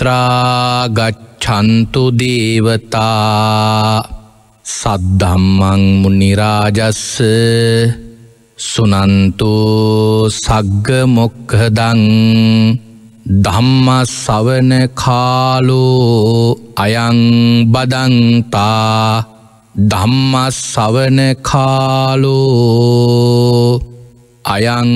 අත්‍රාගච්චන්තු දේවතා සද්ධම්මං මුනිරාජස්ස සුනන්තු සග්ග මොක්හදං ධම්ම සවන කාලෝ අයං බදන්තා ධම්ම සවන කාලෝ අයං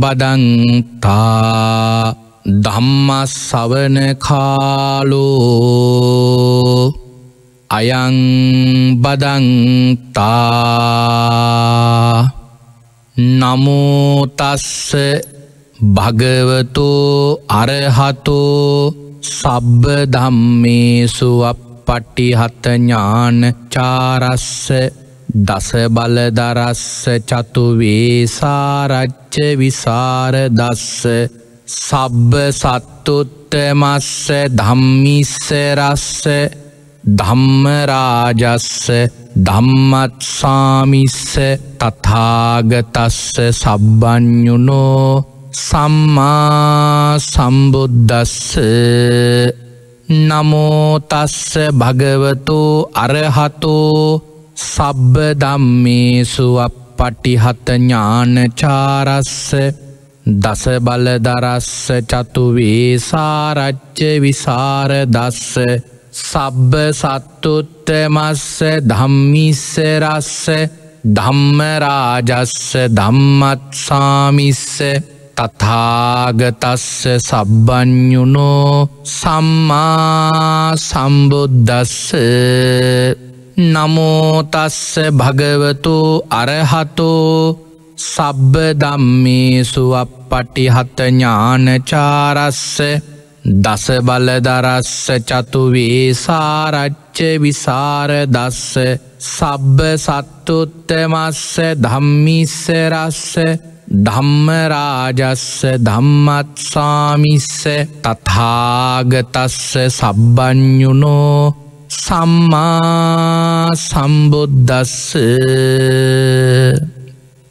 බදන්තා ධම්මස්සවන කාලෝ අයං බදන්තා නමෝතස්ස භගවතෝ අරහතෝ සබ්බ ධම්මේසු අපපටිහතඥාන චාරස්ස දස බලදරස්ස චතුවේසාරච්ච විසාර දස්ස සබ්බ සත්තුත්තමස්ස ධම්මිස්සරස්ස ධම්මරාජස්ස ධම්මත්සාමිස්ස තථාගතස්ස සබ්බ්ඥුනෝ සම්මා සම්බුද්ධස්ස නමෝතස්ස භගවතෝ අරහතෝ සබ්බ දම්මේසු අප පටිහත ඥානචාරස්ස දස බල දරස්ස චතු වේසාරච්ච විසාර දස්ස සබ්බ සත්තුත්තමස්ස ධම්මිස්ස රස්ස ධම්මරාජස්ස ධම්මත්සාමිස්ස තථාගතස්ස සබ්බඥුනෝ සම්මා සම්බුද්දස්ස නමෝතස්ස භගවතු අරහතෝ සබ්බ දම්මේසු අපපටි හත ඥානචාරස්ස දස බලදරස්ස චතුවේ සාරච්ච විසාර දස්ස සබ්බ සත්තුත්තමස්ස ධම්මිස්සරස්ස ධම්මරාජස්ස ධම්මත්සාමිස්ස තතාගතස්ස සබ්බ්ඥුනෝ සම්මා සම්බුද්ධස්ස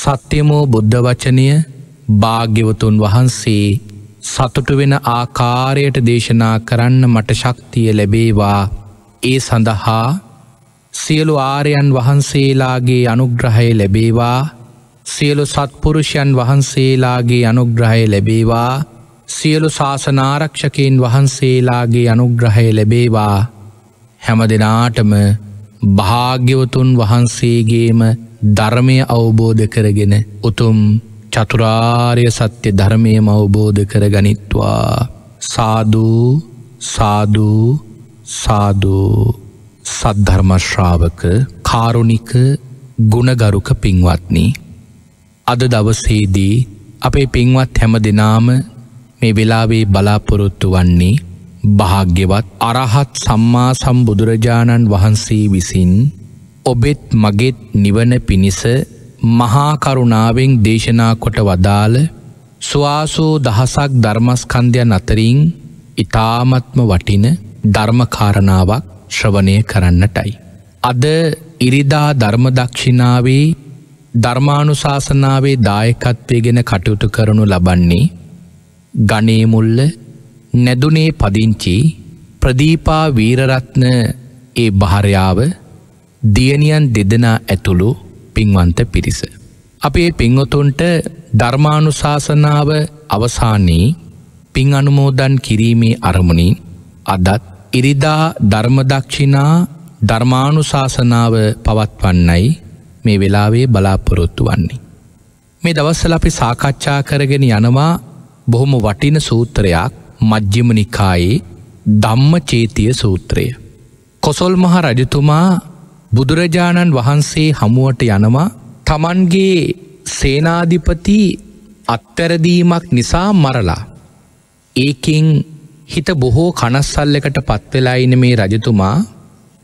සත්‍යමෝ බුද්ධ වචනය භාග්‍යවතුන් වහන්සේ සතුටු වෙන ආකාරයට දේශනා කරන්න මට ශක්තිය ලැබේවා ඒ සඳහා සියලු ආරයන් වහන්සේලාගේ අනුග්‍රහය ලැබේවා සියලු සත්පුරුෂයන් වහන්සේලාගේ අනුග්‍රහය ලැබේවා සියලු ශාසනාරක්ෂකයෙන් වහන්සේලාගේ අනුග්‍රහය ලැබේවා හැම දෙනාටම භාග්‍යවතුන් වහන්සේගේම ධර්මය අවබෝධ කරගෙන උතුම් චතුරාර්ය සත්‍ය ධර්මයම අවබෝධ කරගනිත්වා සාධූ සාධූ සාධූ සද්ධර්මශ්‍රාවක කාරුණික ගුණගරුක පින්වත්නි අද දවසේදී අපේ පින්වත් හැම දෙනාම මේ වෙලාවේ බලාපොරොත්තු වන්නේ භාග්‍යවත් අරහත් සම්මා සම්බුදුරජාණන් වහන්සේ විසින් ඔබෙත් මගෙත් නිවන පිණිස මහාකරුණාවෙන් දේශනා කොට වදාළ ස්වාසෝ දහසක් ධර්මස්කන්ධයන් අතරින් ඉතාමත්ම වටින ධර්මකාරණාවක් ශ්‍රවණය කරන්නටයි. අද ඉරිදා ධර්මදක්ෂිනාවේ ධර්මානුශාසනාවේ දායකත්වය ගෙන කටයුතු කරනු ලබන්නේ ගනේමුල්ල නැදුනේ පදිංචි ප්‍රදීපා වීරරත්න ඒ භාරයාව දියණියන් දෙදෙනා ඇතුළු පින්වන්ත පිරිස. අපේ පින්වතුන්ට ධර්මානුශාසනාව අවසානයේ පින් අනුමෝදන් කිරීමේ අරමුණින් අදත් ඉරිදා ධර්මදක්ෂිනා ධර්මානුශාසනාව පවත්වන්නයි මේ වෙලාවේ බලාපොරොත්තු වන්නේ. මේ දවස්සල අපි සාකච්ඡා කරගෙන යනවා බොහොම වටින සූත්‍රයක් මජ්්‍යම නිකායේ ධම්ම චේතිය සූත්‍රය. කොසොල් මහ රජතුමා බුදුරජාණන් වහන්සේ හමුවට යනවා තමන්ගේ සේනාධිපති අත්තරදීමක් නිසා මරලා. ඒකින් හිත බොහෝ කනස්සල්ලකට පත්වෙලායින මේ රජතුමා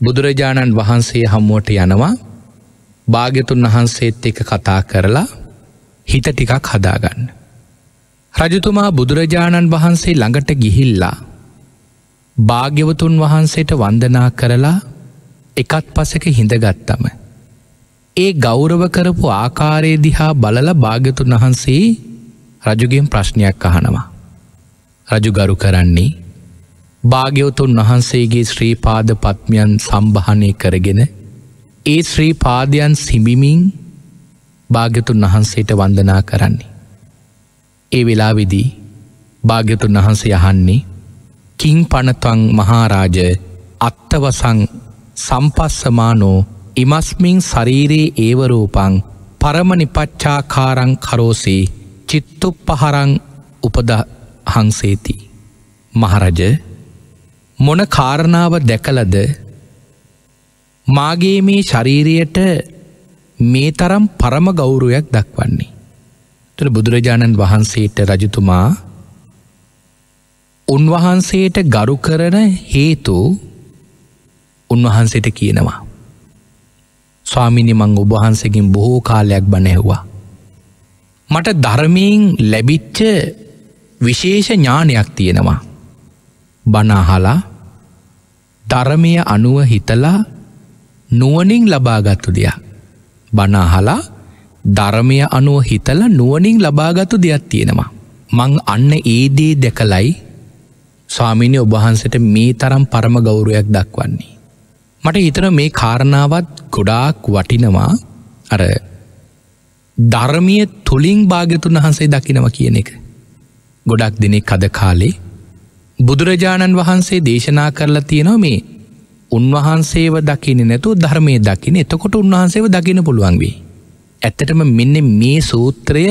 බුදුරජාණන් වහන්සේ හමුවට යනවා භාගතුන් වහන්සේත් එක කතා කරලා හිත ටිකක් හදාගන්න. රජතුමා බුදුරජාණන් වහන්සේ ළඟට ගිහිල්ලා. භාග්‍යවතුන් වහන්සේට වන්දනා කරලා එකත් පසක හිඳගත්තම. ඒ ගෞරව කරපු ආකාරයේ දිහා බලල භාග්‍යතුන් වහන්සේ රජුගෙන් ප්‍රශ්නයක් අහනවා. රජුගරු කරන්නේ භාග්‍යවතුන් වහන්සේගේ ශ්‍රීපාද පත්මියන් සම්භානය කරගෙන ඒ ශ්‍රී පාදයන් සිඹිමින් භාග්‍යතුන් වහන්සේට වන්දනා කරන්නේ. ඒ වෙලාවෙදී භාග්‍යතුන් වහන්සේ අහන්නේ කිං පනත්වං මහාරාජ අත්තවසං සම්පස්සමානෝ ඉමස්මින් ශරීරයේ ඒවරූපං පරමනිපච්චාකාරං කරෝසේ චිත්තු පහරං උපදහන්සේති. මහරජ මොන කාරණාව දැකලද මාගේ මේ ශරීරයට මේ තරම් පරම ගෞරුවයක් දක්වන්නේ. තුළ බුදුරජාණන් වහන්සේට රජතුමා උන්වහන්සේට ගරු කරන හේතු උන්වහන්සේට කියනවා. ස්වාමිනි මං ඔබහන්සකින් බොහෝ කාලයක් බණැහවා. මට ධර්මීන් ලැබිච්ච විශේෂ ඥානයක් තියෙනවා. බනාහලා ධර්මය අනුව හිතලා නුවනින් ලබාගත්තු දෙයක්. බනාහලා ධර්මය අනුව හිතල නුවනින් ලබාගත්තු දෙයක් තියෙනවා. මං අන්න ඒදී දැකලයි ස්වාමිනි ඔබහන්සට මේ තරම් පරම ගෞරුවයක් දක්වන්නේ. මට හිතන මේ කාරණාවත් ගොඩාක් වටිනවා අර ධර්මය තුළින් භාගතුන් වහන්සේ දකිනව කියන එක. ගොඩක් දෙනෙ කද කාලේ බුදුරජාණන් වහන්සේ දේශනා කරලා තියෙනව මේ උන්වහන්සේව දකින නැතු ධර්මය දකින එතකොට උන්වහන්සේව දකින පුළුවන් වී. ඇත්තටම මෙන්න මේ සූත්‍රය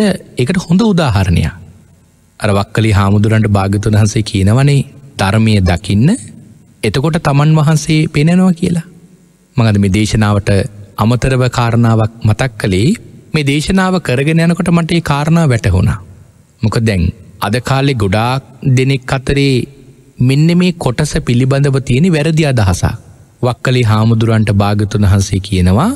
එකට හොඳ උදාහරණයක්. අර වක්කලි හාමුදුරන්ට භාගතුන් වහන්සේ කියනවනේ ධර්මය දකින්න එතකොට තමන් වහන්සේ පෙනෙනවා කියලා. මඟද මේ දේශනාවට අමතරව කාරණාවක් මතක් කළේ මේ දේශනාව කරගෙන යනකොට මට ඒ කාරණා වැටහුණා. මොක දැන් අද කාලෙ ගොඩාක් දෙනෙක් අතරේ මෙන්න මේ කොටස පිළිබඳව තියෙන වැරදි අදහසා. වක්කලි හාමුදුරන්ට භාගතුන් වහන්සේ කියනවා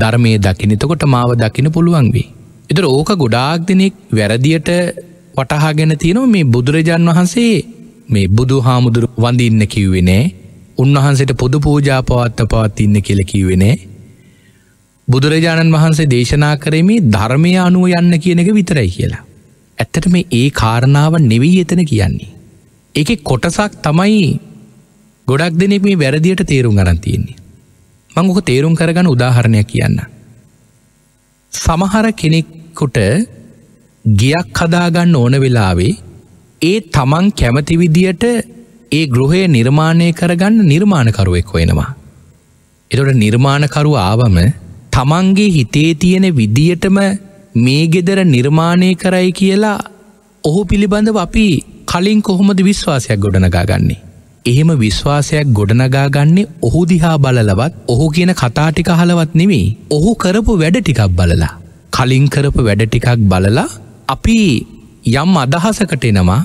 ධර්මය දකින එතකොට මාව දකින පුළුවන් වී. එතර ඕක ගොඩාක් දෙනෙක් වැරදියට වටහාගෙන තියෙනව මේ බුදුරජාන් වහන්සේ මේ බුදු හාමුදුරු වඳඉන්න කිව්වෙනේ උන්වහන්සේට පොදු පූජාපවත්ත පවත්තින්න කියල කිව්වෙනේ බුදුරජාණන් වහන්සේ දේශනා කරමේ ධර්මය අනුව යන්න කියන එක විතරයි කියලා. ඇත්තට මේ ඒ කාරණාව නෙවී එතන කියන්නේ. එක කොටසක් තමයි ගොඩක් දෙනෙක් මේ වැරදියට තේරුම් ගරන්තියන්නේ. මංගුක තේරුම් කරගන උදාහරණයක් කියන්න. සමහර කෙනෙක්කුට ගියක් හදාගන්න ඕන වෙලාවේ ඒ තමන් කැමතිවිදියට ඒ ගෘහය නිර්මාණය කරගන්න නිර්මාණකරුවෙක් වෙනවා. එතොට නිර්මාණකරු ආවම තමන්ගේ හිතේ තියෙන විදියටම මේ ගෙදර නිර්මාණය කරයි කියලා ඔහු පිළිබඳව අපි කලින් කොහොමද විශ්වාසයක් ගොඩනගා ගන්නේ. එහෙම විශ්වාසයක් ගොඩනගා ගන්නේ ඔහු දිහා බලලවත් ඔහු කියන කතාටික හලවත් නෙමේ ඔහු කරපු වැඩ ටිකක් බලලා. කලින් කරපු වැඩ ටිකක් බලලා අපි යම් අදහසකට එනවා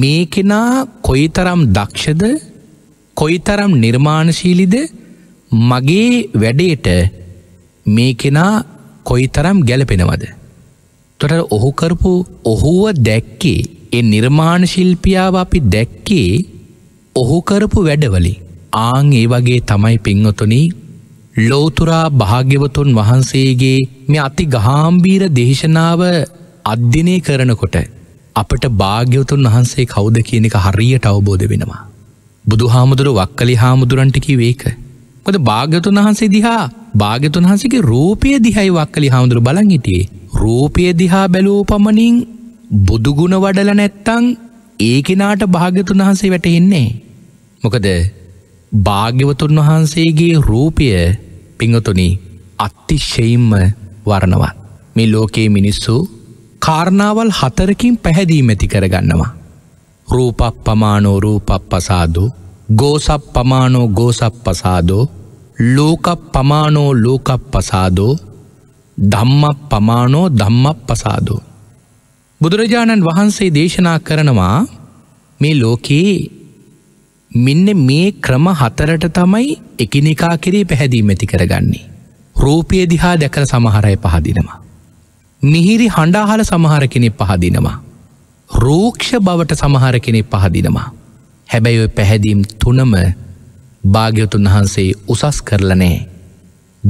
මේ කෙනා කොයි තරම් දක්ෂද කොයි තරම් නිර්මාණශීලිද මගේ වැඩේට මේ කෙනා කොයි තරම් ගැලපෙනවද. තොට ඔහු කරපු ඔහුව දැක්කේ ඒ නිර්මාණ ශිල්පියාව අපි දැක්කේ ඔහු කරපු වැඩවලින් ආං ඒ වගේ තමයි පින්වතුනී ලෝතුරා භාග්‍යවතුන් වහන්සේගේ මේ අති ගහාම්බීර දේශනාව අධ්‍යනය කරනකොට අපට භාග්‍යවතුන් වහන්සේ කෞද කියන එක හරියට අවබෝධ වෙනවා. බුදු හාමුදුරු වක්කලි හාමුදුරන්ටිකි වේක. කොද භාග්‍යතුන් වහන්සේ දිහා භාග්‍යතුන් වහන්සේගේ රූපය දිහයි වක්කලි හාමුදුරු බලන් හිටියේ රූපය දිහා බැලූපමණින් බුදුගුණ වඩල නැත්තං ඒකෙනාට භාග්‍යතුන් වහන්සේ වැටෙන්නේ. මොකද භාග්‍යවතුන් වහන්සේගේ රූපය පිංහතුනි අත්තිශයිම්ම වරණවත්. මේ ලෝකයේ මිනිස්සු කාරණාවල් හතරකින් පැහැදීම ඇති කරගන්නවා. රූපක් පමානෝ රූපක් පසාදු ගෝසප් පමානෝ ගෝසප් පසාදෝ ලෝකප් පමානෝ ලෝකප් පසාදෝ ධම්මක් පමානෝ ධම්මක් පසාදෝ. බුදුරජාණන් වහන්සේ දේශනා කරනවා මේ ලෝකයේ මෙන්න මේ ක්‍රම හතරට තමයි එකිනෙකා කිරේ පැහැදීම ඇති කරගන්නේ. රූපය දිහා දැකර සමහරය පහදිනවා. මිහිරි හඬාහල සමහර කෙනෙ පහදිනවා. රූක්ෂ බවට සමහර කෙනෙ පහදිනවා. හැබැයි ඔය පැහැදීම් තුනම භාග්‍යතුන් වහන්සේ උසස් කරලනෑ.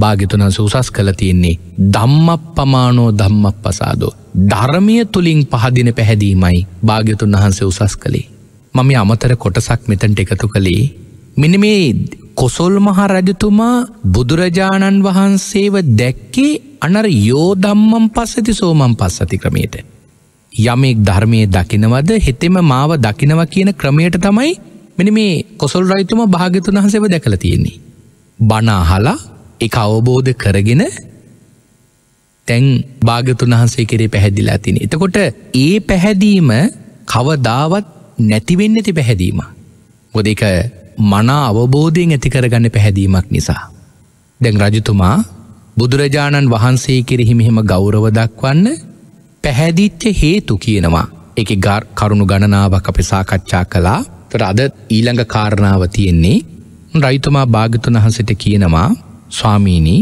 භාගිතුනන්ස උසස් කළ තියෙන්නේ දම්ම පමානෝ දම්ම පසාදෝ. ධර්මය තුළින් පහදින පැහැදීමයි භාග්‍යතුන් වහන්සේ උසස් කළේ. මම අමතර කොටසක් මෙතැන්ට එකතු කළේ මෙන මේ කොසොල් මහා රජතුමා බුදුරජාණන් වහන්සේව දැක්කේ අනර යෝදම්මම් පස්සති සෝමම් පස්සති ක්‍රමයට. යමෙක් ධර්මය දකිනවද හෙතෙම මාව දකිනව කියන ක්‍රමයට තමයි මෙනි මේ කොසල් රයිතුම භාගතුන් වහසව දැකළ තියෙන්නේ. බනාහලා එක අවබෝධ කරගෙන තැන් භාගතුන් වහන්සේ කරේ පැහැදිලා තින. එතකොට ඒ පැහැදීම කවදාවත් නැතිවෙන්න ඇති පැහැදීම. ගොද එක මනා අවබෝධයෙන් ඇති කරගන්න පැහැදීමක් නිසා. දැන් රජතුමා බුදුරජාණන් වහන්සේ කෙරෙහි මෙහෙම ගෞරව දක්වන්න පැහැදිච්ච හේතු කියනවා එක ගර් කරුණු ගණනාවක් අප සාකච්ඡා කලා තර අද ඊළඟ කාරණාව තියෙන්නේ රයිතුමා භාගතුන් වහන්සට කියනවා ස්වාමීණී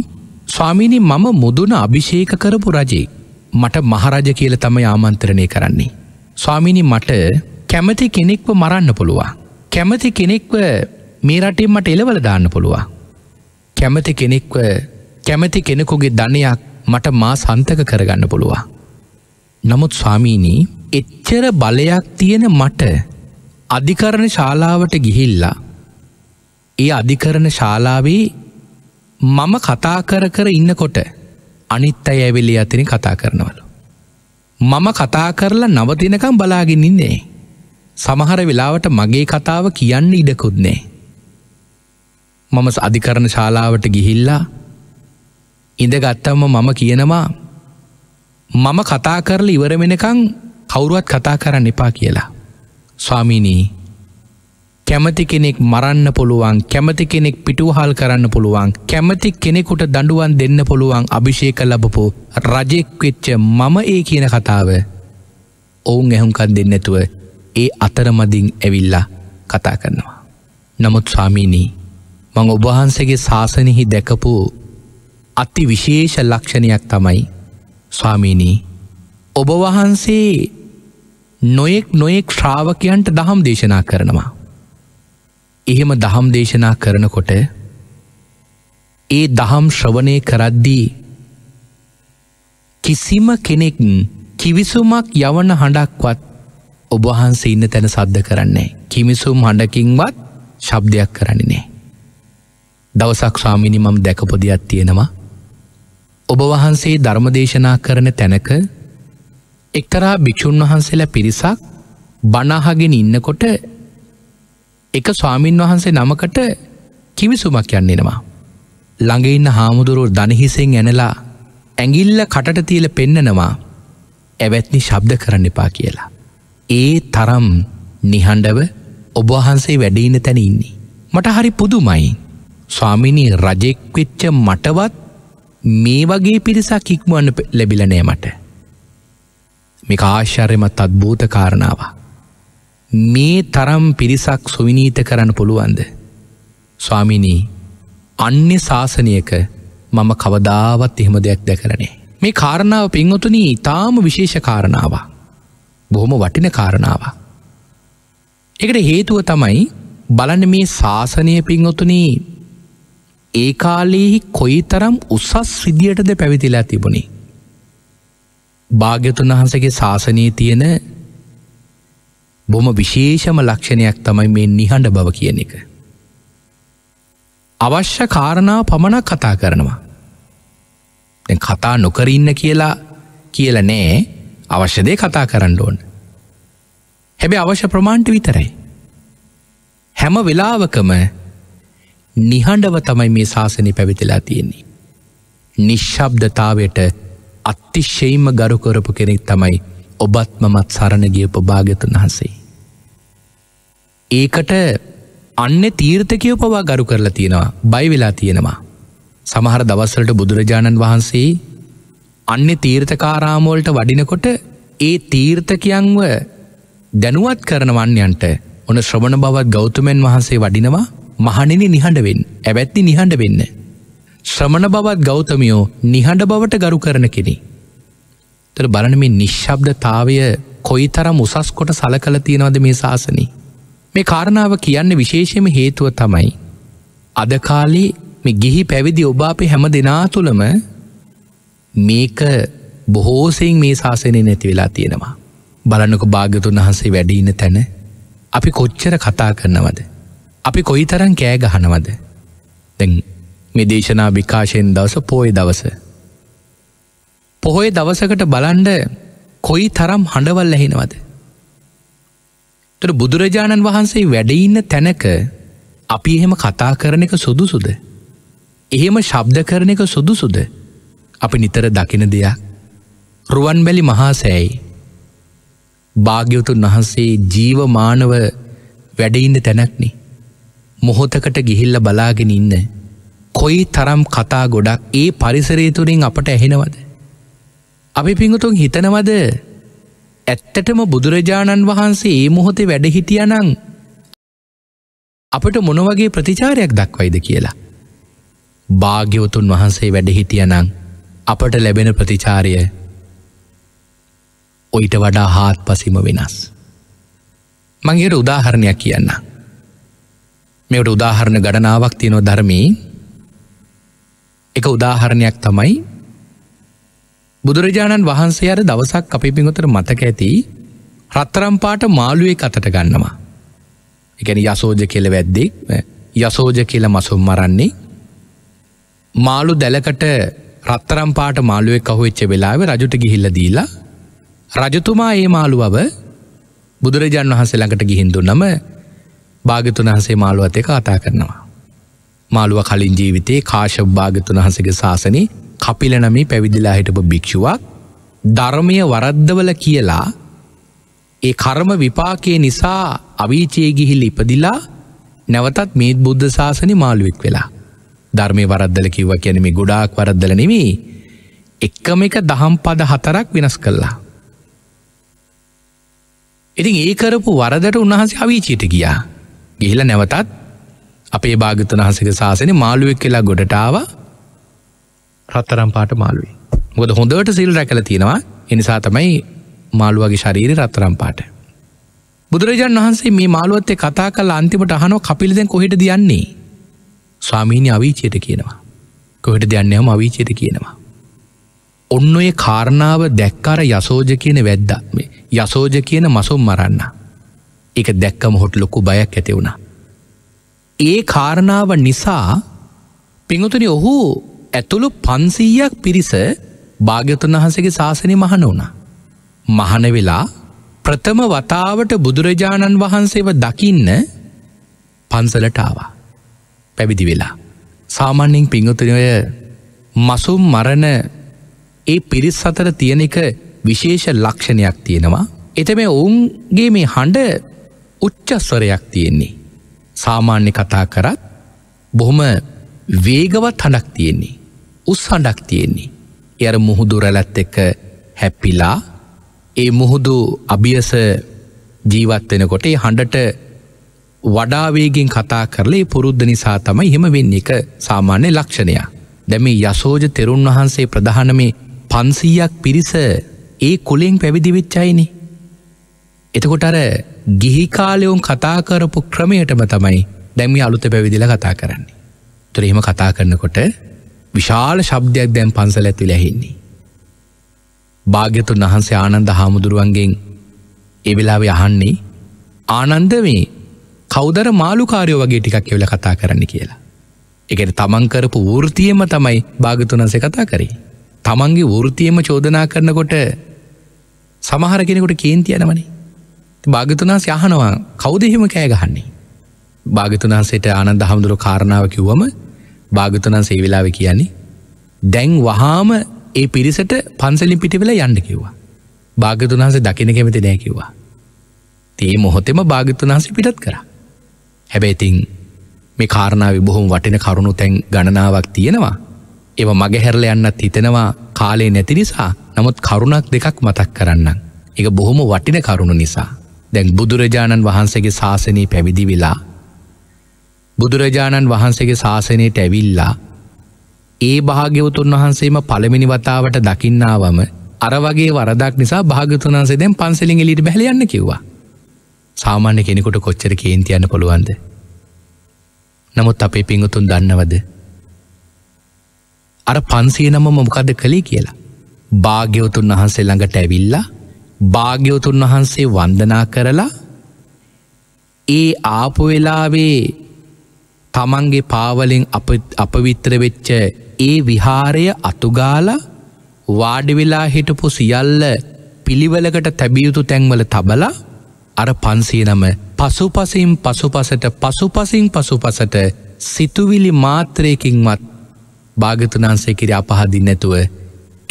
ස්වාමීණි මම මුදුන අභිෂේක කරපු රජේ මට මහරජ කියල තම යාමන්ත්‍රණය කරන්නේ. ස්වාමිණි මට කැමති කෙනෙක්ව මරන්න පුළුවන්. කැමති කෙනෙක්ව මේ රටින් මට එළවල දාන්න පුළුවන්. කැමති කෙනෙක්ව කැමති කෙනෙකුගේ ධනයක් මට මා සන්තක කරගන්න පුළුවන්. නමුත් ස්වාමීනී එච්චර බලයක් තියෙන මට අධිකරණ ශාලාවට ගිහිල්ලා ඒ අධිකරණ ශාලාවේ මම කතා කර කර ඉන්නකොට අනිත් අය ඇවිලි අතින කතා කරනවලු. මම කතා කරලා නවතිනකම් බලාගෙන ඉන්නේ. සමහර වෙලාවට මගේ කතාව කියන්න ඉඩකුත්නේ. මම අධිකරණ ශාලාවට ගිහිල්ලා ඉඳගත්තම මම කියනවා මම කතා කරල ඉවර වෙනකං කවුරුවත් කතා කරන්න එපා කියලා. ස්වාමිනී කැමති කෙනෙක් මරන්න පුළුවන් කැමති කෙනෙක් පිටුහල් කරන්න පුළුවන් කැමති කෙනෙකුට දඩුවන් දෙන්න පුළුවන් අභිෂේක ලබපු රජෙක් වෙච්ච මම ඒ කියන කතාව ඔවුන් ඇහුම්කත් දෙන්නැතුව ඒ අතරමදින් ඇවිල්ලා කතා කරනවා. නමුත් ස්වාමීනී මං ඔබහන්සගේ ශාසනයෙහි දැකපු අති විශේෂ ලක්ෂණයක් තමයි ස්වාමීනී ඔබ වහන්සේ නොයෙක් නොයෙක් ශ්‍රාවකයන්ට දහම් දේශනා කරනවා. එහෙම දහම් දේශනා කරනකොට ඒ දහම් ශ්‍රවණය කරද්දී කිසිම කෙනෙක් කිවිසුමක් යවන හඬක්වත් ඔබහන්ස ඉන්න තැන සද්ධ කරන්නේ කිමිසුම් හඬකින්වත් ශබ්දයක් කරන්නේ. දවසක් ශාමිනි මම් දැකපොදයක් තියෙනවා. ඔබ වහන්සේ ධර්මදේශනා කරන තැනක එක්තරා භික්‍ෂූන් වහන්සේලා පිරිසක් බනාහගෙන ඉන්නකොට එක ස්වාමීන් වහන්සේ නමකට කිවිසුමක් යන්නෙනවා. ළඟඉන්න හාමුදුරුව දනහිසෙන් ඇනලා ඇඟිල්ල කටට තියල පෙන්නනවා ඇවැත්නි ශබ්ද කරන්න එපා කියලා. ඒ තරම් නිහඬව ඔබවහන්සේ වැඩඉන්න තැනඉන්නේ. මට හරි පුදුමයි. ස්වාමිනි රජෙක්වෙච්ච මටවත් මේ වගේ පිරිසක් ඉක්මුවන්න ලැබිලනෑ මට. මේ ආශ්චර්යමත් අත්භූත කාරණාව. මේ තරම් පිරිසක් සුවිනීත කරන්න පුළුවන්ද. ස්වාමිනී අන්‍ය ශාසනයක මම කවදාවත් එහෙම දෙයක් දැකරනේ. මේ කාරණාව පින්වතුනී ඉතාම විශේෂ කාරණාවක්. බොහොම වටින කාරණාව. එකට හේතුව තමයි බලන්න මේ ශාසනය පින්වතුනී ඒ කාලයෙහි කොයි තරම් උසස් විදියටද පැවිතිලා තිබුණේ. භාග්‍යතුන් වහන්සගේ ශාසනයේ තියෙන බොම විශේෂම ලක්ෂණයක් තමයි මේ නිහඬ බව කියන එක. අවශ්‍ය කාරණා පමණක් කතා කරනවා. කතා නොකරඉන්න කියලා කියල නෑ අවශ්‍යදේ කතා කරන්න ඕන්න. හැබැ අවශ්‍ය ප්‍රමාණ්ට විතරයි. හැම වෙලාවකම නිහඬව තමයි මේ ශාසනය පැවිතිලා තියෙන්නේ. නිශ්ශබ්දතාවයට අත්තිශ්‍යයිම ගරුකොරපු කෙනෙක් තමයි ඔබත් මමත් සරණ ගියපු භාගතුන් වහන්සේ. ඒකට අන්න තීර්ථකයෝ පවා ගරු කරලා තියෙනවා බයිවෙලා තියෙනවා. සමහර දවස්සලට බුදුරජාණන් වහන්සේ අන්න තීර්ථකාරාමෝල්ට වඩිනකොට ඒ තීර්ථකයන්ව දැනුවත් කරනවන්යන්ට ඔන ශ්‍රවණ බවත් ගෞතමෙන් වහන්සේ වඩිනවා මහණෙන නිහඬවෙන් ඇවැත්ති නිහඬ වෙන්න. ශ්‍රමණ බවත් ගෞතමියෝ නිහඬ බවට ගරු කරන කෙනෙ. තර බලනමින් නිශ්ශබ්දතාවය කොයි තරම් උසස් කොට සලකල තියෙනවද මේ ශාසනී. මේ කාරණාව කියන්න විශේෂම හේතුව තමයි. අදකාලේ මේ ගිහි පැවිදි ඔබ අපේ හැම දෙනා තුළම මේක බොහෝසයෙන් මේ ශාසනය නැති වෙලා තියෙනවා. බලන්නක භාගතුන් වහන්සේ වැඩින්න තැන අපි කොච්චර කතා කරනවද. අපි කොයි තරන් කෑ ගහනවද. තැන් මේ දේශනා විකාශයෙන් දවස පෝය දවස. පොහොය දවසකට බලන්ඩ කොයි තරම් හඬවල් ලැහෙනවද. තර බුදුරජාණන් වහන්සේ වැඩඉන්න තැනක අපි එහෙම කතා කරන එක සුදුසුද. එහෙම ශබ්ද කරන එක සුදුසුද. අපි නිතර දකින දෙයක් රුවන්බැලි මහාසෑයි භාග්‍යවතුන් වහන්සේ ජීවමානව වැඩඉන්න තැනක්නි මොහොතකට ගිහිල්ල බලාගෙන ඉන්න කොයි තරම් කතා ගොඩක් ඒ පරිසරේ තුරින් අපට ඇහෙනවද අපි පිඟුතුන් හිතනවද ඇත්තටම බුදුරජාණන් වහන්සේ ඒ මොහොතේ වැඩහිටියනං අපට මොනවගේ ප්‍රතිචාරයක් දක්වයිද කියලා භාග්‍යවතුන් වහන්සේ වැඩහිටියනං අපට ලැබෙන ප්‍රතිචාරය ඔයිට වඩා හාත් පසිම වෙනස්. මංගේට උදාහරණයක් කියන්න. මෙට උදාහරණ ගඩනාවක් තියනො ධර්මී එක උදාහරණයක් තමයි බුදුරජාණන් වහන්සේ අර දවසක් අපි පිඟොතර මතක ඇති රත්තරම්පාට මාළුවේ අතට ගන්නවා. එකන යසෝජ කෙල වැද්දෙක් යසෝජ කියල මසුම් මරන්නේ මාළු දැලකට රත්තරම් පාට මාළුවෙක් අහුවෙච්ච වෙලාවේ රජුට ගිහිල්ලා දීලා රජතුමා ඒ මාළුවව බුදුරජාන් වහන්සේ ළඟට ගිහින් දුන්නම භාග්‍යතුන් වහන්සේ මාළුවත් එක්ක කතා කරනවා. මාළුව කලින් ජීවිතේ කාශ්‍යප භාග්‍යතුන් වහන්සේගේ ශාසනේ කපිල නමේ පැවිදිලා හිටපු භික්ෂුවක් ධර්මය වරද්දවල කියලා ඒ කර්ම විපාකය නිසා අවීචයේ ගිහිල් ඉපදිලා නැවතත් මේත් බුද්ධ ශාසනි මාළුවෙක් වෙලා ධර්මය වරද්දල කිව්ව කියනෙම ගොඩාක් වරද්දල නෙමී එක්කම එක දහම් පද හතරක් වෙනස් කල්ලා. ඉතින් ඒ කරපු වරදට උන්වහසේ අවීචයට ගියා ගිහිල නැවතත් අපේ භාගතන හසක ශාසන මාළුවෙක් කෙලා ගොඩටාව රත්තරම් පාට මාළුවේ ගොද හොඳට සිල් රැකල තියෙනවා එනිසා තමයි මාළුවගේ ශරීර රත්තරම් පාට බුදුරජාන් වහන්සේ මේ මාළුවත්තේ කතා කල් අන්තිමට අහනෝ කපිලිදෙන් කොහිට දියන්නේ ස්වාමීණි අවීචයට කියනවා. කොහට දෙයන්නම අවීචයට කියනවා. ඔන්න ඔය කාරණාව දැක්කාර යසෝජ කියන වැද්දත් මේ යසෝජ කියන මසුම් මරන්න. එක දැක්කම හොට ලොකු බයක් ඇතිවුණා. ඒ කාරණාව නිසා පිඟුතුනි ඔහු ඇතුළු පන්සීයක් පිරිස භාග්‍යතුන් වහන්සගේ ශාසනය මහන වුණ. මහන වෙලා ප්‍රථම වතාවට බුදුරජාණන් වහන්සේව දකින්න පන්සලටාවා. පැවිදි වෙලා. සාමාන්‍යෙන් පිංගතුනය මසුම් මරණ ඒ පිරිස් සතර තියෙන එක විශේෂ ලක්ෂණයක් තියෙනවා. එතම ඔවුන්ගේ මේ හඬ උච්චස්වරයක් තියෙන්නේ. සාමාන්‍ය කතා කරත් බොහොම වේගවත් හඬක් තියෙන්නේ. උස් හඬක් තියෙන්නේ. එර මුහුදු රැලැත් එක හැප්පිලා ඒ මුහුදු අභියස ජීවත්වෙනකොට හඬට වඩාවේගෙන් කතා කරලේ පුරුද්ධ නිසා තමයි හෙම වෙන්න එක සාමාන්‍ය ලක්ෂණය. දැමේ යසෝජ තෙරුන් වහන්සේ ප්‍රධාන මේ පන්සීයක් පිරිස ඒ කුලෙෙන් පැවිදිවිච්චයිනි. එතකොට අර ගිහිකාලයවුන් කතාකරපු ක්‍රමයටම තමයි දැමි අලුත පැවිදිල කතා කරන්නේ. තුර එහෙම කතා කරනකොට විශාල ශබ්දයක් දැන් පන්සල ඇති ලැහෙන්නේ. භාග්‍යතුන් වහන්සේ ආනන්ද හාමුදුරුවන්ගෙන් එවෙලාව යහන්නේ ආනන්ද මේ කෞදර මාළුකාරයෝ වගේ ටිකක් එවල කතා කරන්න කියලා. එකට තමන් කරපු වෘතියම තමයි භාගතුනන්සේ කතා කරේ. තමන්ගේ වෘතියම චෝදනා කරනකොට සමහර කෙනෙකොට කේන්ති යනමනේ. භාගතුනාස යහනවා කෞදෙහෙම කෑගහන්නේ. භාගතුනාසට ආනන්ද හමුදුර කාරණාව කිව්වම භාගතුනන් සේ වෙලාව කියන්නේ. දැන් වහාම ඒ පිරිසට පන්සලින් පිටිවෙල යන්න කිව්වා. භාගතුනාසේ දකින කැමති නෑ කිව්වා. තේ මොහොතෙම භාගතුනාසේ පිටත් කරා. හැබැයිතින් මේ කාරණාව බොහොම වටින කරුණු තැන් ගණනාවක් තියෙනවා. එව මගහැරල යන්නත් හිතෙනවා කාලේ නැති නිසා නමුත් කරුණක් දෙකක් මතක් කරන්න. එක බොහොම වටින කරුණු නිසා. දැන් බුදුරජාණන් වහන්සේගේ ශාසනී පැවිදි වෙලා. බුදුරජාණන් වහන්සේගේ ශාසනයට ඇවිල්ලා. ඒ භාග්‍යවතුන් වහන්සේම පළමිනි වතාවට දකින්නාවම අර වගේ වරදක් නිසා භාගතුන් වහන්සේ දැන් පන්සලින් එළියට බැහැල යන්න කිව්වා. සාමාන්‍ය කෙනෙකුට කොච්චර කේන් තියන්න පුළුවන්ද. නමුත් අපේ පිංගුතුන් දන්නවද. අර පන්සේ නම මොමකද කළේ කියලා. භාග්‍යවතුන් වහන්සේ ළඟට ඇවිල්ලා භාග්‍යවතුන් වහන්සේ වන්දනා කරලා ඒ ආපු වෙලාවේ තමන්ගේ පාවලෙන් අපවිත්‍ර වෙච්ච ඒ විහාරය අතුගාල වාඩිවෙලා හිටපු සියල්ල පිළිවලකට තැබියුතු තැන්වල තබලා අර පන්සිය නම පසුපසින් පසුපසට පසුපසින් පසුපසට සිතුවිලි මාත්‍රයකින්වත් භාගතුනාන්සේ කිරි අපහදින් නැතුව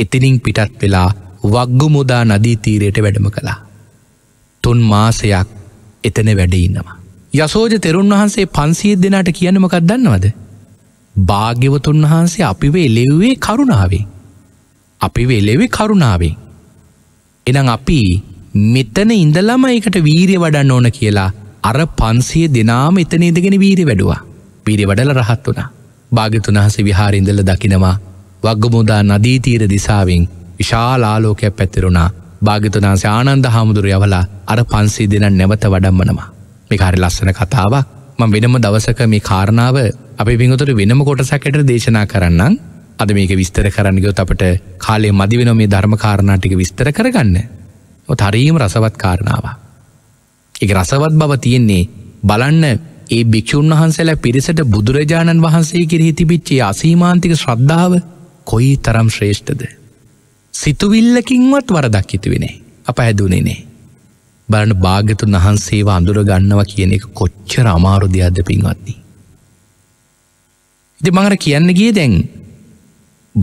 එතිනින් පිටත් වෙලා වක්ගු මුදා නදී තීරයට වැඩම කළා. තුන් මාසයක් එතන වැඩඉන්නවා. යසෝජ තෙරුන් වහන්සේ පන්සිීත් දෙනාට කියනමකක් දන්නවද. භාග්‍යවතුන් වහන්සේ අපිවේ එලෙව්වේ කරුණාවේ. අපි වෙලෙවි කරුණාවේ. එනම් අපි මෙතන ඉඳලම එකට වීරය වඩන්න ඕන කියලා අර පන්සිය දෙනාම එතන ඉදගෙන වීරි වැඩුවා පිරි වඩල රහත් වුණා භාගතුන් වහස විහාරිඉඳල දකිනවා වග්ගමුදා නදීතීර දිසාවෙන් විශාලාලෝකයක් පැතිරුණා භාගතුනාන්ස ආනන්ද හාමුදුර යවලා අර පන්සේ දෙන නැවත වඩම්මනවා මේකාරි ලස්සන කතාවක් මං වෙනම දවසක මේ කාරණාව අපි පිහතුට වෙනම කොටසකට දේශනා කරන්න අද මේක විස්තර කරන්නගයොත් අපට කාලේ මදි වෙන මේ ධර්මකාරණාටික විස්තර කරගන්න ඔ හරීම රසවත් කාරණාව. එක රසවත් බව තියෙන්නේ බලන්න ඒ භික්‍ෂූන් වහන්සේලා පිරිසට බුදුරජාණන් වහන්සේ කිරෙහි තිබිච්චේ අසීමාන්තික ශ්‍රද්ධාව කොයි තරම් ශ්‍රේෂ්ඨද. සිතුවිල්ලකින්වත් වරදක් හිතුවෙනේ අප හැදුනේනේ. බලන භාගතුන් වහන්සේව අඳුරගන්නවා කියන එක කොච්චර අමාරු දෙයක්ද පින්වත්න්නේ. ඉති මඟට කියන්න ගිය දැන්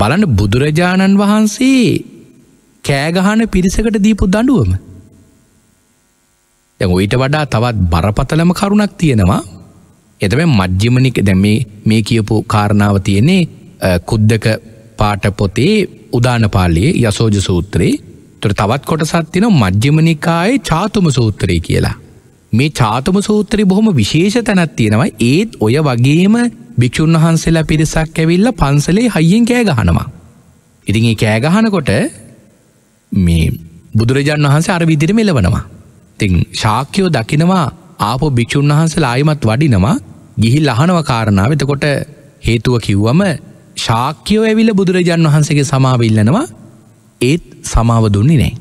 බලන බුදුරජාණන් වහන්සේ කෑගහන පිරිසකට දීපු දඩුවම. දැ ඔයිට වඩා තවත් බරපතලම කරුණක් තියෙනවා එතම මජ්ජිමනික දැම මේ කියපු කාරණාව තියෙන්නේ කුද්දක පාට පොතේ උදානපාලයේ යසෝජ සූත්‍රයේ තුර තවත් කොටසත් තින මජ්්‍යමනිකායේ චාතුම සූත්‍රය කියලා. මේ චාතුම සූත්‍රය බොහොම විශේෂ තැනත් තියෙනවා ඒත් ඔය වගේම භික්‍ෂූන් වහන්සේලා පිරිසක් ඇවිල්ල පන්සලේ හයියෙන් කෑ ගහනවා. ඉතිගේ කෑගහනකොට මේ බුදුරජාණන් වහන්සේ අර විදිර මෙලවනවා. තිං ශාක්‍යයෝ දකිනවා ආපෝ භික්‍ෂූන් වහන්සේ ලායිමත් වඩිනවා ගිහි ලහනව කාරණාව එතකොට හේතුව කිව්වම ශාක්‍යයෝ ඇවිල බුදුරජාණන් වහන්සේගේ සමාවිල්ලනවා ඒත් සමාව දුන්නේ නෑ.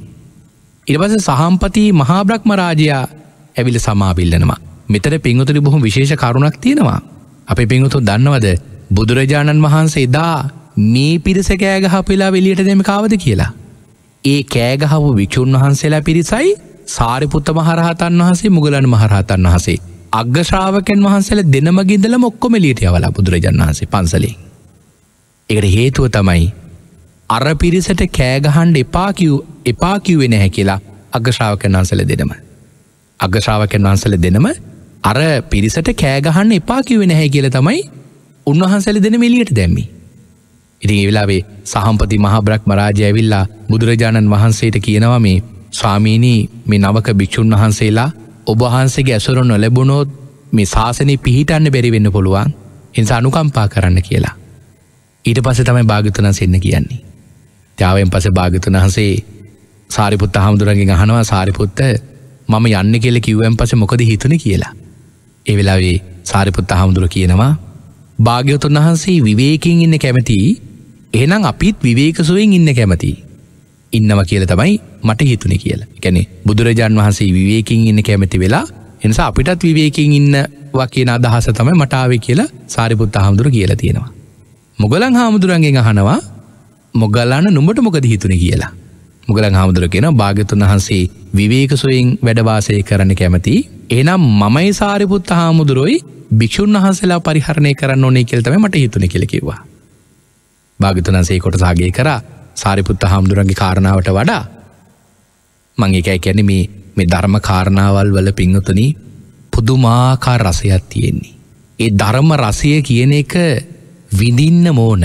ඉරපස සහම්පති මහාබ්‍රක්්ම රාජයා ඇවිල සමාවිල්ලනවා. මෙතර පිංගුතුරි බොහොම විශේෂ කරුණක් තියෙනවා. අපි පිංගුතු දන්නවද බුදුරජාණන් වහන්සේ දා මේ පිරිසකෑගහ පෙලා වෙලියට දෙම කාවද කියලා. ඒ කෑගහපු භික්‍ෂූන් වහන්සේලා පිරිසයි සාරිපුත්ත මහරහතන් වහසේ මුගලන් මහරහතන් වහසේ. අග්‍රශ්‍රාවකයන් වහන්සල දෙනම ගිදල මොක්කොමලියට යවලා බුදුරජන් වහන්සේ පන්සලේ. එකට හේතුව තමයි. අර පිරිසට කෑගහන්ඩ එපාකිව් එපාකිව්වෙන හැ කියලා අග්‍රශ්‍රාවකන් වහන්සල දෙනම. අග්‍රශ්‍රාවකන් වහන්සල දෙනම අර පිරිසට කෑගහන්න එපාකිවෙන හැ කියල තමයි උන්වහන්සල දෙන මෙලියට දැම්මි. ඉතින් එවෙලාවේ සහම්පති මහාබ්‍රක්්ම රාජය ඇවිල්ලා බුදුරජාණන් වහන්සේට කියනවා මේ ස්වාමීනී මේ නවක භික්‍ෂූන් වහන්සේලා ඔබහන්සේගේ ඇසුරු නොලැබුණොත් මේ ශාසනය පිහිටන්න බැරිවෙන්න පුළුවන් එනිසා අනුකම්පා කරන්න කියලා. ඊට පස තමයි භාගතුනන් සෙන්න කියන්නේ. ත්‍යාවෙන් පස භාගතුන වහන්සේ සාරිපුත් අහමුදුරන්ගේ අහනවා සාරිපුත්ත මම යන්න කෙල කිව්වෙන් පස මොකද හිතුන කියලා. එවෙලාවේ සාරිපුත් අහමුදුර කියනවා භාග්‍යතුන් වහන්සේ විවේකින් ඉන්න කැමතිී එහෙනම් අපිත් විවේකසුවෙන් ඉන්න කැමති. ඉන්නව කියල තමයි මට හිතුනි කියල ගැනෙ බුදුරජාන් වහන්සේ විවේකින් ඉන්න කැමති වෙලා එනිසා අපිටත් විවේකින් ඉන්නවා කියන අදහස තමයි මටාව කියලා සාරිපුත් හාමුදුර කියල තියෙනවා. මුගලන් හාමුදුරන්ගෙන් අහනවා මොගල්ලාන නුඹට මොකද හිතුන කියලා. මුගලන් හාමුදුර කියෙන භාගතුන් වහන්සේ විවේකසුවෙන් වැඩවාසය කරන්න කැමති. එනම් මමයි සාරිපුත් හාමුදුරුවයි භික්‍ෂූන් වහන්සලා පරිහරණය කරන්න ඕනේ කෙල්තම මට හිතුන කෙලකිවා. භාගතනන්සේ කොට සාගේ කර සාරිපුත්ත හාමුදුරන්ගේ කාරණාවට වඩා මං එකයි කැන මේ මේ ධර්ම කාරණාවල් වල පිංහතුන පුදුමාකා රසයක් තියෙන්නේ. ඒ ධර්ම රසය කියන එක විඳින්න මෝන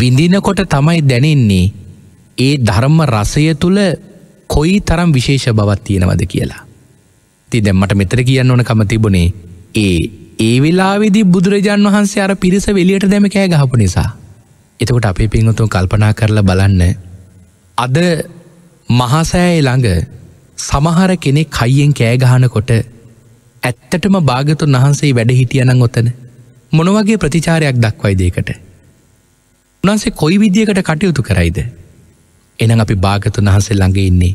විඳිනකොට තමයි දැනෙන්නේ ඒ ධර්ම රසය තුළ කොයි තරම් විශේෂ බවත් තියෙනවද කියලා. ති දැම්මට මෙතර කියන්න ඕන කම තිබුණේ ඒ ඒ වෙලාවෙදි බුදුරජාන් වහන්සේ අර පිරිස වෙලියට දැම කෑ ගහපු නිසා. එතකොට අපේ පිංහතුන් කල්පනා කරලා බලන්න. අද මහසෑය ළඟ සමහර කෙනෙ කයියෙන් කෑගහනකොට ඇත්තටම භාගතුන් වහන්සේ වැඩ හිටියනං ඔතන මොනවගේ ප්‍රතිචාරයක් දක්වයිදකට. උන්හන්සේ කොයි විදිියකට කටයුතු කරයිද. එනම් අපි භාගතුන් වහන්සේ ළඟ ඉන්නේ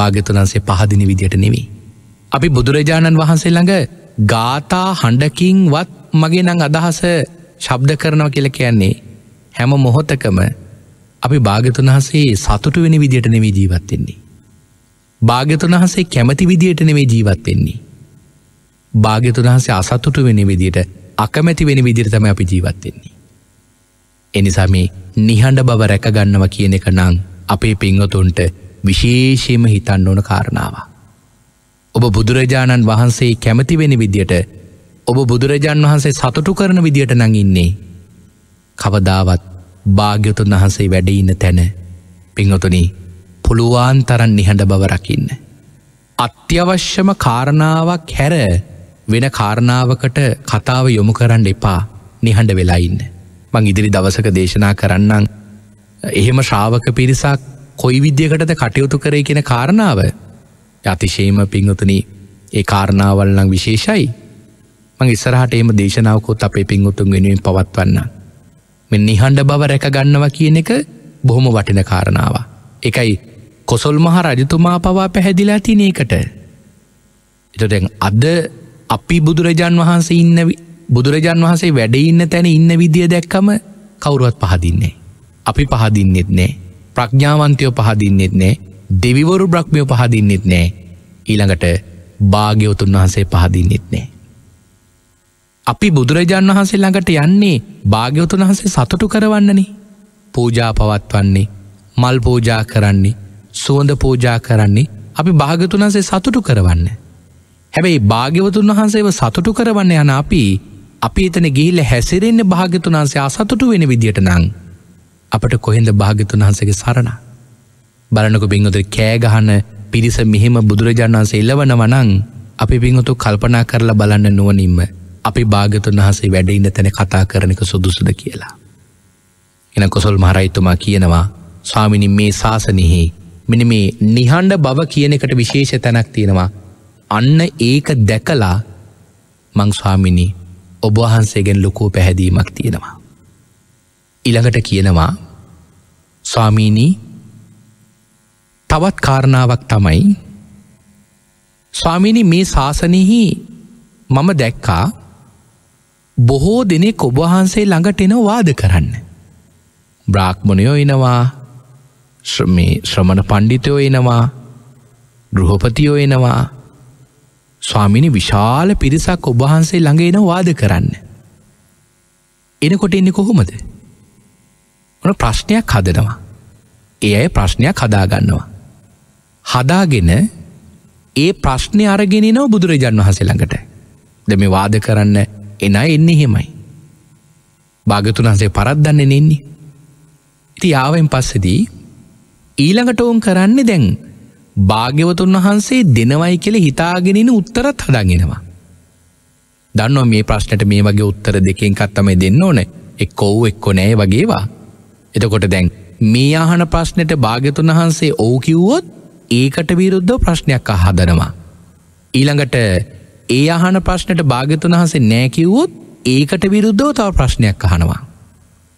භාගතුන් වහන්සේ පහදිනි විදියට නෙවී. අපි බුදුරජාණන් වහන්සේ ළඟ ගාථා හඬකින්වත් මගේ නං අදහස ශබ්ද කරනව කියල කියන්නේ. හැම මොහොතකම අපි භාගතුන් හසේ සතුටු වෙන විදියට නෙවේ ජීවත්වෙන්නේ. භාගතුන් හසේ කැමති විදියට නෙවේ ජීවත්වෙන්නේ. භාගතුන් හසේ අසතුටු වෙන විදියට අකමැති වෙන විදිරතම අපි ජීවත්වෙන්නේ. එනිසා මේ නිහඬ බව රැකගන්නව කියන එක නං අපේ පිංහතුන්ට විශේෂයම හිතන්න ඕන කාරණාවක්. ඔබ බුදුරජාණන් වහන්සේ කැමතිවෙන විදියට ඔබ බුදුරජාණන් වහන්සේ සතුටු කරන විදියට නං ඉන්නේ. කවදාවත් භාග්‍යතුන් වහන්සේ වැඩඉන්න තැන පිංහතුනි පුළුවන් තරන් නිහඬ බවරකින්න. අත්‍යවශ්‍යම කාරණාවක් හැර වෙන කාරණාවකට කතාව යොමු කරන්න එපා නිහඬ වෙලාඉන්න. මං ඉදිරි දවසක දේශනා කරන්නං එහෙම ශ්‍රාවක පිරිසක් කොයි විද්‍යකටද කටයුතු කරේ කියෙන කාරණාව අතිශේම පිංහතුන ඒ කාරණාවල් නම් විශේෂයි මං ඉස්සරහට එම දේශනාවකොත් අපේ පිංහුතුන් වෙනුවෙන් පවත්වන්න මෙ නිහඬ බව රැක ගන්නවා කියන එක බොහොම වටින කාරණාව එකයි කොසොල් මහ රජතුමා පවා පැහැදිලා තිනයකට එතොටැන් අද අපි බුදුරජාන් වහන්සේ ඉන්න බුදුරජාන් වහන්සේ වැඩඉන්න තැන ඉන්න විදිිය දැක්කම කවුරුවත් පහදින්නේ අපි පහදින්නෙත් නෑ ප්‍රඥාවන්තයෝ පහදින්නෙත් නෑ දෙවිවරු බ්‍රහ්මියෝ පහදින්නෙත් නෑ ඊළඟට භාග්‍යවතුන් වහන්සේ පහදින්නෙත් නෑ. අපි බුදුරජාණන් වහන්සේ ළඟට යන්නේ භාග්‍යවතුන් වහන්සේ සතුටු කරවන්නනේ පූජා පවත්වන්නේ මල් පූජා කරන්නේ සුවඳ පූජා කරන්නේ අපි භාගතුනන්සේ සතුටු කරවන්න. හැබැයි භාග්‍යවතුන් වහන්සේව සතුටු කරවන්න යන අපි අපි එතන ගිහිල්ල හැසිරෙන්න්න භාගතුනාන්සේ අසතුටු වෙන විදිට නං අපට කොහෙන්ද භාගතුන් වහන්සගේ සරණා. බලනක පිංහතුර කෑගහන්න පිරිස මෙහෙම බුදුරජාණන්සේ ඉල්ලවනවනං අපි පිංහතු කල්පනා කරලා බලන්න නුවනින්ම අපි භාගතුන් වහසේ වැඩඉන්න තැන කතා කරනක සුදුසුද කියලා. එන කොසොල් මහරයිතුමා කියනවා ස්වාමිනි මේ ශාසනයෙහි මෙනි මේ නිහණ්ඩ බව කියන එකට විශේෂ තැනක් තියෙනවා අන්න ඒක දැකලා මං ස්වාමිනි ඔබවහන්සේගෙන් ලොකෝ පැහැදීමක් තියෙනවා. ඉළඟට කියනවා ස්වාමීනී තවත් කාරණාවක් තමයි ස්වාමිනි මේ ශාසනයහි මම දැක්කා බොහෝ දෙනෙ කොබහන්සේ ළඟට එන වාද කරන්න. බ්‍රාක්්මණයෝ එනවා මේ ශ්‍රමණ පණ්ඩිතයෝ එනවා ගෘහපතියෝ එනවා ස්වාමිනි විශාල පිරිසක් ඔබහන්සේ ළඟ එන වාද කරන්න. එනකොට එන්නේ කොහොමද? ඕන ප්‍රශ්නයක් හදනවා. ඒ අය ප්‍රශ්නයක් හදාගන්නවා. හදාගෙන ඒ ප්‍රශ්නය අරගෙන නව බුදුරජාන් වහසේ ළඟට දෙම වාද කරන්න එන එන්නේ හෙමයි. භාගතුන් වහන්සේ පරද්දන්න නෙන්නේ. ඉති ආවෙන් පස්සදී ඊළඟට ඔවුන් කරන්නේ දැන් භාග්‍යවතුන් වහන්සේ දෙනවයි කෙළ හිතාගෙනෙන උත්තරත් හදාගෙනවා. දන්නවා මේ ප්‍රශ්නට මේ වගේ උත්තර දෙකෙන් කත්තමයි දෙන්න ඕන එක්කෝව් එක්කො නෑ වගේවා. එතකොට දැන් මේ අහන ප්‍රශ්නයට භාගතුන් වහන්සේ ඕ කිව්වොත් ඒකට විරුද්ධ ප්‍රශ්නයක් අහදනවා. ඊළඟට ඒ අහන ප්‍රශ්නට භාගතුන් වහසේ නෑකිව්වොත් ඒකට විරුද්ධෝ තව ප්‍රශ්නයක් අහනවා.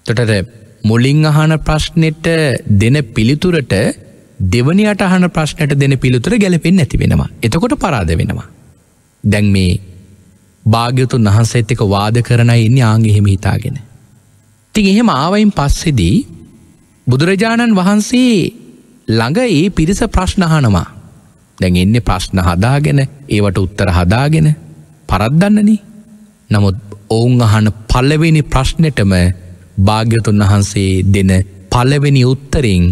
තොටට මුලින් අහන ප්‍රශ්නෙට දෙන පිළිතුරට දෙවනිට අහන ප්‍රශ්නට දෙන පිළිතුර ගැලපෙන් ඇති වෙනවා. එතකොට පරාද වෙනවා. දැන් මේ භාග්‍යතුන් වහන්සේත් එක වාද කරනයි ඉන්න ආංගෙහෙම හිතාගෙන. තින් එහෙම ආවයින් පස්සෙදී බුදුරජාණන් වහන්සේ ළඟ ඒ පිරිස ප්‍රශ්නහනවා. දැන් එන්නේ ප්‍රශ්න හදාගෙන ඒවට උත්තර හදාගෙන පරද්දන්නනි. නමුත් ඔවුන් අහන පල්ලවෙනි ප්‍රශ්නෙටම භාග්‍යතුන් වහන්සේ දෙන පලවෙනි උත්තරින්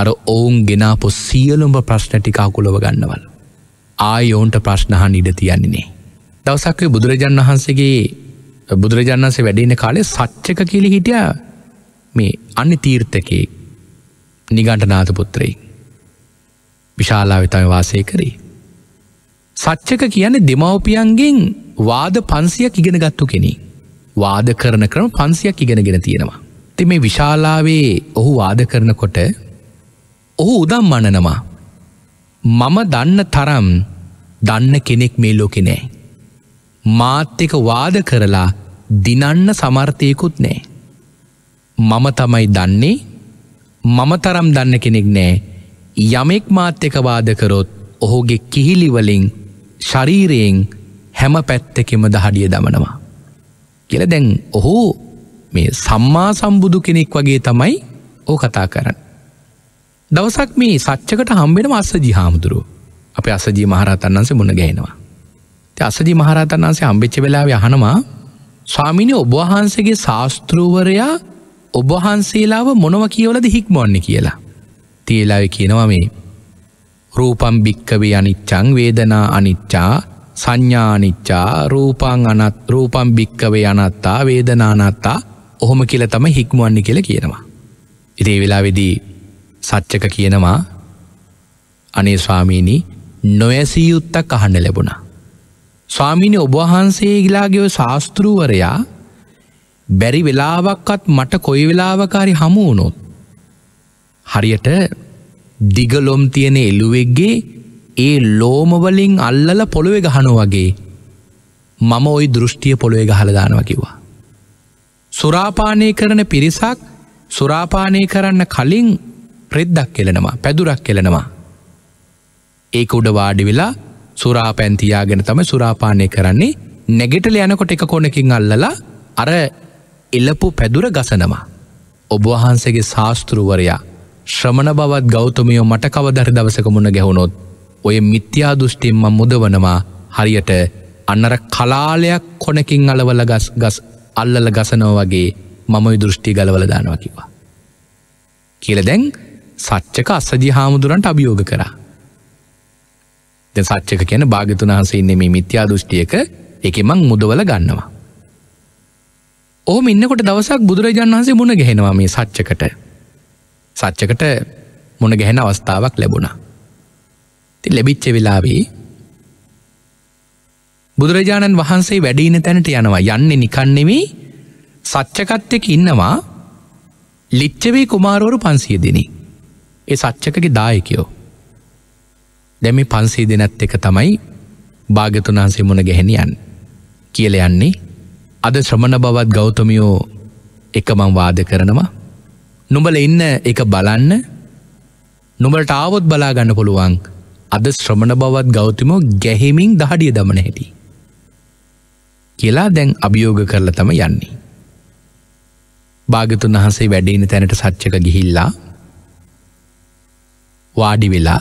අර ඔවුන් ගෙනාපු සියලුම්ඹ ප්‍රශ්න ටිකාකුලව ගන්නවල්. ආයෝන්ට ප්‍රශ්නහන් ඉඩ තියන්නේනේ. දවසක්ව බුදුරජන් වහන්සේගේ බුදුරජාණන්සේ වැඩන්න කාලේ සච්චක කියලි හිටිය මේ අන්න තීර්ථකයෙක්. නිගණ්ඩනාත පුත්‍රයි. විශාලාවිතම වාසය කරේ. සච්චක කියන දෙමවපියන්ගෙන් වාද පන්සියක් ඉගෙන ගත්තු කෙනෙ. වාද කරන ක්‍රම පන්සියක් ඉගෙනගෙන තියෙනවා. ති මේ විශාලාවේ ඔහු වාද කරනකොට ඔහු උදම් මනනවා. මම දන්න තරම් දන්න කෙනෙක් මේ ලෝකෙනෑ. මාත්‍යක වාද කරලා දිනන්න සමර්ථයකුත් නෑ. මම තමයි දන්නේ මම තරම් දන්න කෙනෙක් නෑ යමෙක් මාත්‍යක වාදකරොත් ඔහුගේ කිහිලිවලින් ශරීරයෙන් හැම පැත්තකෙම දහඩිය දමනවා. කියල දැන් ඔහු මේ සම්මා සම්බුදු කෙනෙක් වගේ තමයි ඕ කතා කරන්න. දවසක් මේ සච්චකට හම්බෙන අස්සජී හාමුදුරු අප අසජී මහරතන්න්සේ මුණ ගැෙනවා. ති අසජී මහරතන් වන්සේ හම්බෙච්ච වෙලාව යහනවා ස්වාමිනි ඔබවහන්සේගේ ශාස්තෘවරයා ඔබහන්සේලාව මොනව කියවලද හික්මොන්න කියලා. තියලාව කියනවා මේ. රූපම් භික්කවේ අනිච්චං වේදනා අනිච්චා සංඥානිච්චා රූපං අනත් රූපම් භික්කවේ අනත්තා වේදනානත්තා ඔහොම කියල තම හික්මුවන්නේ කියල කියනවා. ඉතිේ වෙලා වෙදී සච්චක කියනවා අනේ ස්වාමීණී නොයසීයුත්තක් අහන්න ලැබුණා. ස්වාමීනි ඔබහන්සේගලාගේ ශාස්තෘවරයා බැරි වෙලාවක්කත් මට කොයි වෙලාවකාරි හමුවුණොත්. හරියට දිගලොම් තියෙන එළුවෙක්ගේ ඒ ලෝමවලින් අල්ලල පොළොවෙ ගහනු වගේ මම ඔයි දෘෂ්ටිය පොළොවේ ගහලදානවා කිවා. සුරාපානය කරන පිරිසක් සුරාපානය කරන්න කලින් ප්‍රෙද්දක් කෙලෙනවා පැදුරක් කෙලෙනවා. ඒක උඩ වාඩි වෙලා සුරාපැන්තියාගෙන තම සුරාපානය කරන්නේ නැගෙටල යනකොට එක කොනකින් අල්ලලා අර එලපු පැදුර ගසනවා. ඔබවහන්සගේ ශාස්තෘවරයා ශ්‍රමණ බවත් ගෞතමයෝ මට කවදර දවසක මුණ ගැහුණොත් ඔය මිත්‍යා දෘෂ්ටිම්ම මුදවනවා හරියට අන්නර කලාලයක් කොනකින් අලවල ගස් ගස් අල්ලල ගසනෝ වගේ මමයි දෘෂ්ටි ගලවල දානවා කිවා. කියල දැන් සච්චක අස්සජි හාමුදුරන්ට අභියෝග කරා. ද සච්චක කියන භාගතුන් වහන්සේ ඉන්නේ මේ මිත්‍යා දෘෂ්ටියක එක මං මුදවල ගන්නවා. ඕහම ඉන්නකොට දවසක් බුදුරජාන් වහන්සේ මුණ ගැහෙනවා මේ සච්චකට සච්චකට මුණ ගැහෙන අවස්ථාවක් ලැබුණා ති ලැබිච්ච වෙලාවී බුදුරජාණන් වහන්සේ වැඩීන තැනට යනවා යන්නේ නිකන්නෙමී සච්චකත්තෙක් ඉන්නවා ලිච්චවී කුමාරෝරු පන්සිය දෙනී ඒ සච්චකගේ දායකයෝ දැමි පන්සේ දෙනත් එක තමයි භාගතුන් වහන්සේ මුණ ගැහෙනියන් කියල යන්නේ අද ශ්‍රමණ බවත් ගෞතමියෝ එක මං වාද කරනවා නුඹල ඉන්න එක බලන්න නුඹලට ආවොත් බලා ගන්න පුළුවන් අද ශ්‍රමණ බවත් ගෞතමෝ ගැහෙමින් දහඩිය දමන හැටි කියලා දැන් අභියෝග කරලා තම යන්නේ භාගතුන් වහන්සේ වැඩෙන තැනට සච්චක ගිහිල්ලා වාඩි වෙලා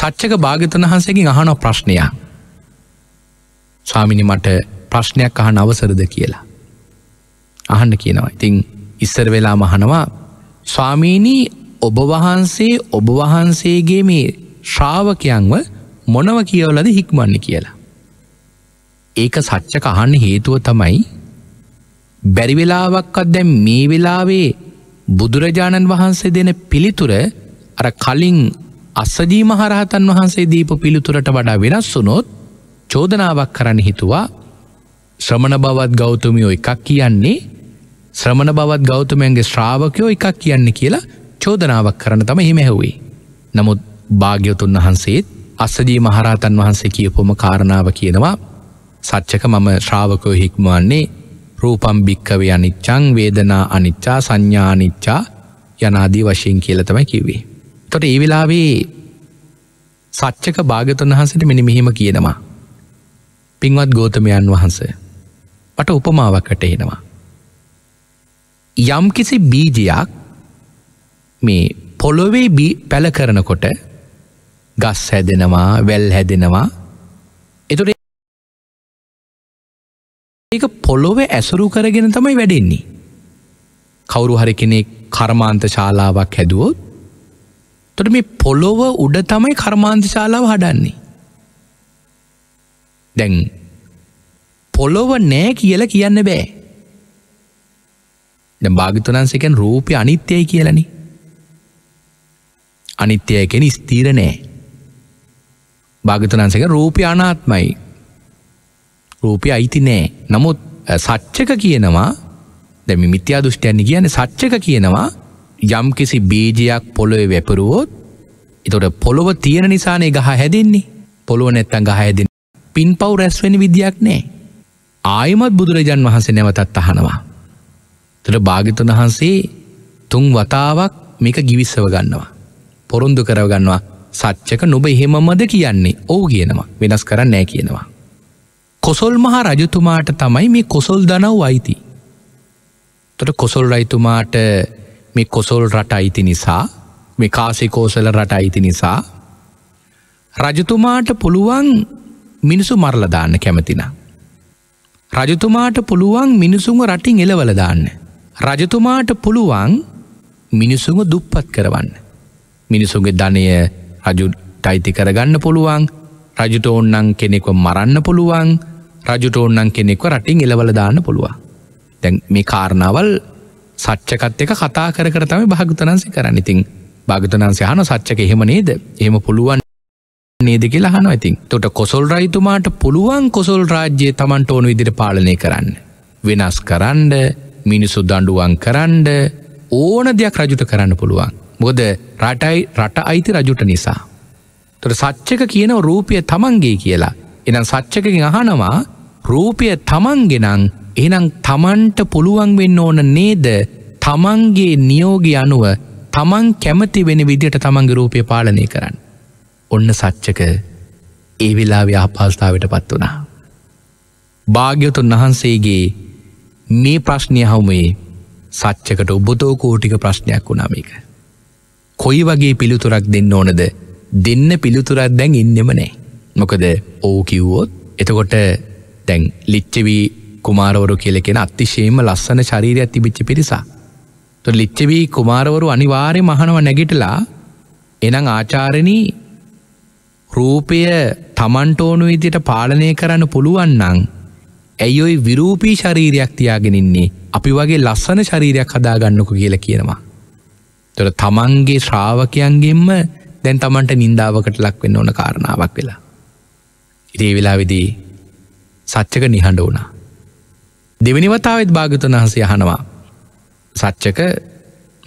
සච්චක භාගතන් වහන්සේකින් අහනෝ ප්‍රශ්නයක් ස්වාමිනි මට ප්‍රශ්නයක් අහන අවසරද කියලා. අහන්න කියනවා ඉතිං ඉස්සර වෙලා මහනවා ස්වාමීණී ඔබ වහන්සේ ඔබ වහන්සේගේ මේ ශ්‍රාවකයන්ව මොනව කියවලද හික්මන්න කියලා. ඒක සච්ච කහන්න හේතුව තමයි බැරිවෙලාවක්කත් දැම් මේ වෙලාවේ බුදුරජාණන් වහන්සේ දෙන පිළිතුර අර කලින් අස්සජී මහරහතන් වහන්සේ දීපු පිළිතුරට වඩා වෙනස් වුනොත් චෝදනාවක් කරන්න හිතුවා ශ්‍රමණ බවත් ගෞතමයෝ එකක් කියන්නේ ශ්‍රමණ බවත් ගෞතමයන්ගේ ශ්‍රාවකයෝ එකක් කියන්න කියලා චෝදනාවක් කරන තම හිමැහවේ. නමුත් භාග්‍යවතුන් වහන්සේත් අස්සජී මහරහතන් වහන්සේ කියපොම කාරණාව කියනවා සච්චක මම ශ්‍රාවකෝ හික්මවන්නේ රූපම් භික්කව අනිච්චං වේදනා අනිච්චා සංඥානිච්චා යනාදී වශයෙන් කියල තමයි කිවේ. තොට ඒ වෙලාවේ සච්චක භාගතුන් වහන්සට මෙනි මෙහෙම කියනවා. පින්වත් ගෝතමයන් වහන්සේ මට උපමාවකට එනවා. යම්කිසි බීජයක් මේ පොළොවේ පැල කරනකොට ගස් හැදෙනවා වැල් හැදෙනවා එතුට ඒක පොළොව ඇසුරු කරගෙන තමයි වැඩෙන්නේ. කවුරු හරි කෙනෙක් කර්මාන්ත ශාලාවක් හැදුවොත් තොට මේ පොළොව උඩ තමයි කර්මාන්ත ශාලාව හඩන්නේ. දැන් පොලොව නෑ කියල කියන්න බෑ භාගිතුනන්සකෙන් රූපය අනිත්‍යයි කියලනි අනිත්‍යයකෙන ස්තීර නෑ භාගිතුනන්සක රූපය අනාත්මයි රූපය අයිති නෑ නමුත් සච්චක කියනවා දැම මිත්‍යා දුෂ්ටයන්න කියන සච්චක කියනවා යම්කිසි බීජයක් පොළොව වැපරුවොත් එතොට පොළොව තියෙන නිසානේ ගහ හැදෙන්නේ පොළොව නැත්තන් ගහ හැදෙන පින් පව් රැස්වෙන විදියක් නෑ ආයමත් බුදුරජන් වහන්සේ නැවතත් අහනවා. තර භාගිතුන් වහන්සේ තුන් වතාවක් මේක ගිවිස්සව ගන්නවා. පොරුන්දු කරවගන්නවා සච්චක නොබ එහෙමමද කියන්නේ ඕ කියනවා වෙනස් කරන්න නෑ කියනවා. කොසොල් මහා රජතුමාට තමයි මේ කොසොල් දනව් අයිති. තොට කොසොල් රයිතුමාට මේ කොසොල් රට අයිති නිසා මේ කාසිකෝසල රට අයිති නිසා රජතුමාට පුළුවන් මිනිසු මරලදාන්න කැමතිනා. රජතුමාට පුළුවන් මිනිසුන්ව රටින් එලවල දාන්න. රජතුමාට පුළුවන් මිනිසුන්ව දුප්පත් කරවන්න. මිනිසුන්ගේ ධනය රජුට අයිති කරගන්න පුළුවන් රජුට ඔන්නන් කෙනෙක්ව මරන්න පුළුවන් රජුට ඔන්නන් කෙනෙක්ව රටින් එලවල දාන්න පුළුවන්. දැන් මේ කාරණාවල් සච්චකත් එක කතා කර කරතම භාගතනන්සි කරන්න ඉතිං භාගතනන්සේ හන සච්චක එහෙම නේද එහෙම පුළුවන් නේද කියලා අහනවා ඉතින්. එතකොට කොසල් රජතුමාට පුළුවන් කොසල් රාජ්‍යය Tamanට ඕන විදිහට පාලනය කරන්න. වෙනස් කරන්න, මිනිසු දඬුවම් කරන්න ඕන දෙයක් රජුට කරන්න පුළුවන්. මොකද රටයි රට අයිති රජුට නිසා. එතකොට සත්‍යක කියන රූපය Tamanගේ කියලා. එහෙනම් සත්‍යකගෙන් අහනවා රූපය Tamanගේ නම් එහෙනම් Tamanට පුළුවන් වෙන්න ඕන නේද? Tamanගේ නියෝගය අනුව Taman කැමති වෙන විදිහට Tamanගේ රූපය පාලනය කරන්න. ඔන්න සච්චක ඒ වෙලාවේ ආපාස්ථාවට පත් වනා. භාග්‍යතුන් වහන්සේගේ මේ ප්‍රශ්නය හමුවේ සච්චකට ඔබතෝ කෝටික ප්‍රශ්නයක් වුණාමික. කොයි වගේ පිළිතුරක් දෙන්න ඕනද දෙන්න පිළිතුරක් දැන් ඉන්නෙම නෑ. මොකද ඕ කිව්වොත් එතකොට දැන් ලිච්චවී කුමාරවරු කියලෙන අතිශේම ලස්සන ශරීරයක් තිබිච්ච පිරිසා. තු ලිච්චවී කුමාරවරු අනිවාරය මහනව නැගිටලා එනං ආචාරණී රූපය තමන්ට ඕනු විදියට පාලනය කරන්න පුළුවන්නං ඇයි ඔයි විරූපී ශරීරයක් තියාගෙනන්නේ අපි වගේ ලස්සන ශරීරයක් හදාගන්නකු කියල කියනවා. තොට තමන්ගේ ශ්‍රාවකයන්ගෙන්ම දැන් තමන්ට නින්දාවකට ලක් වෙන්න ඕන කාරණාවක් වෙලා. ඉරේ වෙලා විදී සච්චක නිහඬ වුණ. දෙවනිවතාවත් භාගතුන් වහසේ යහනවා. සච්චක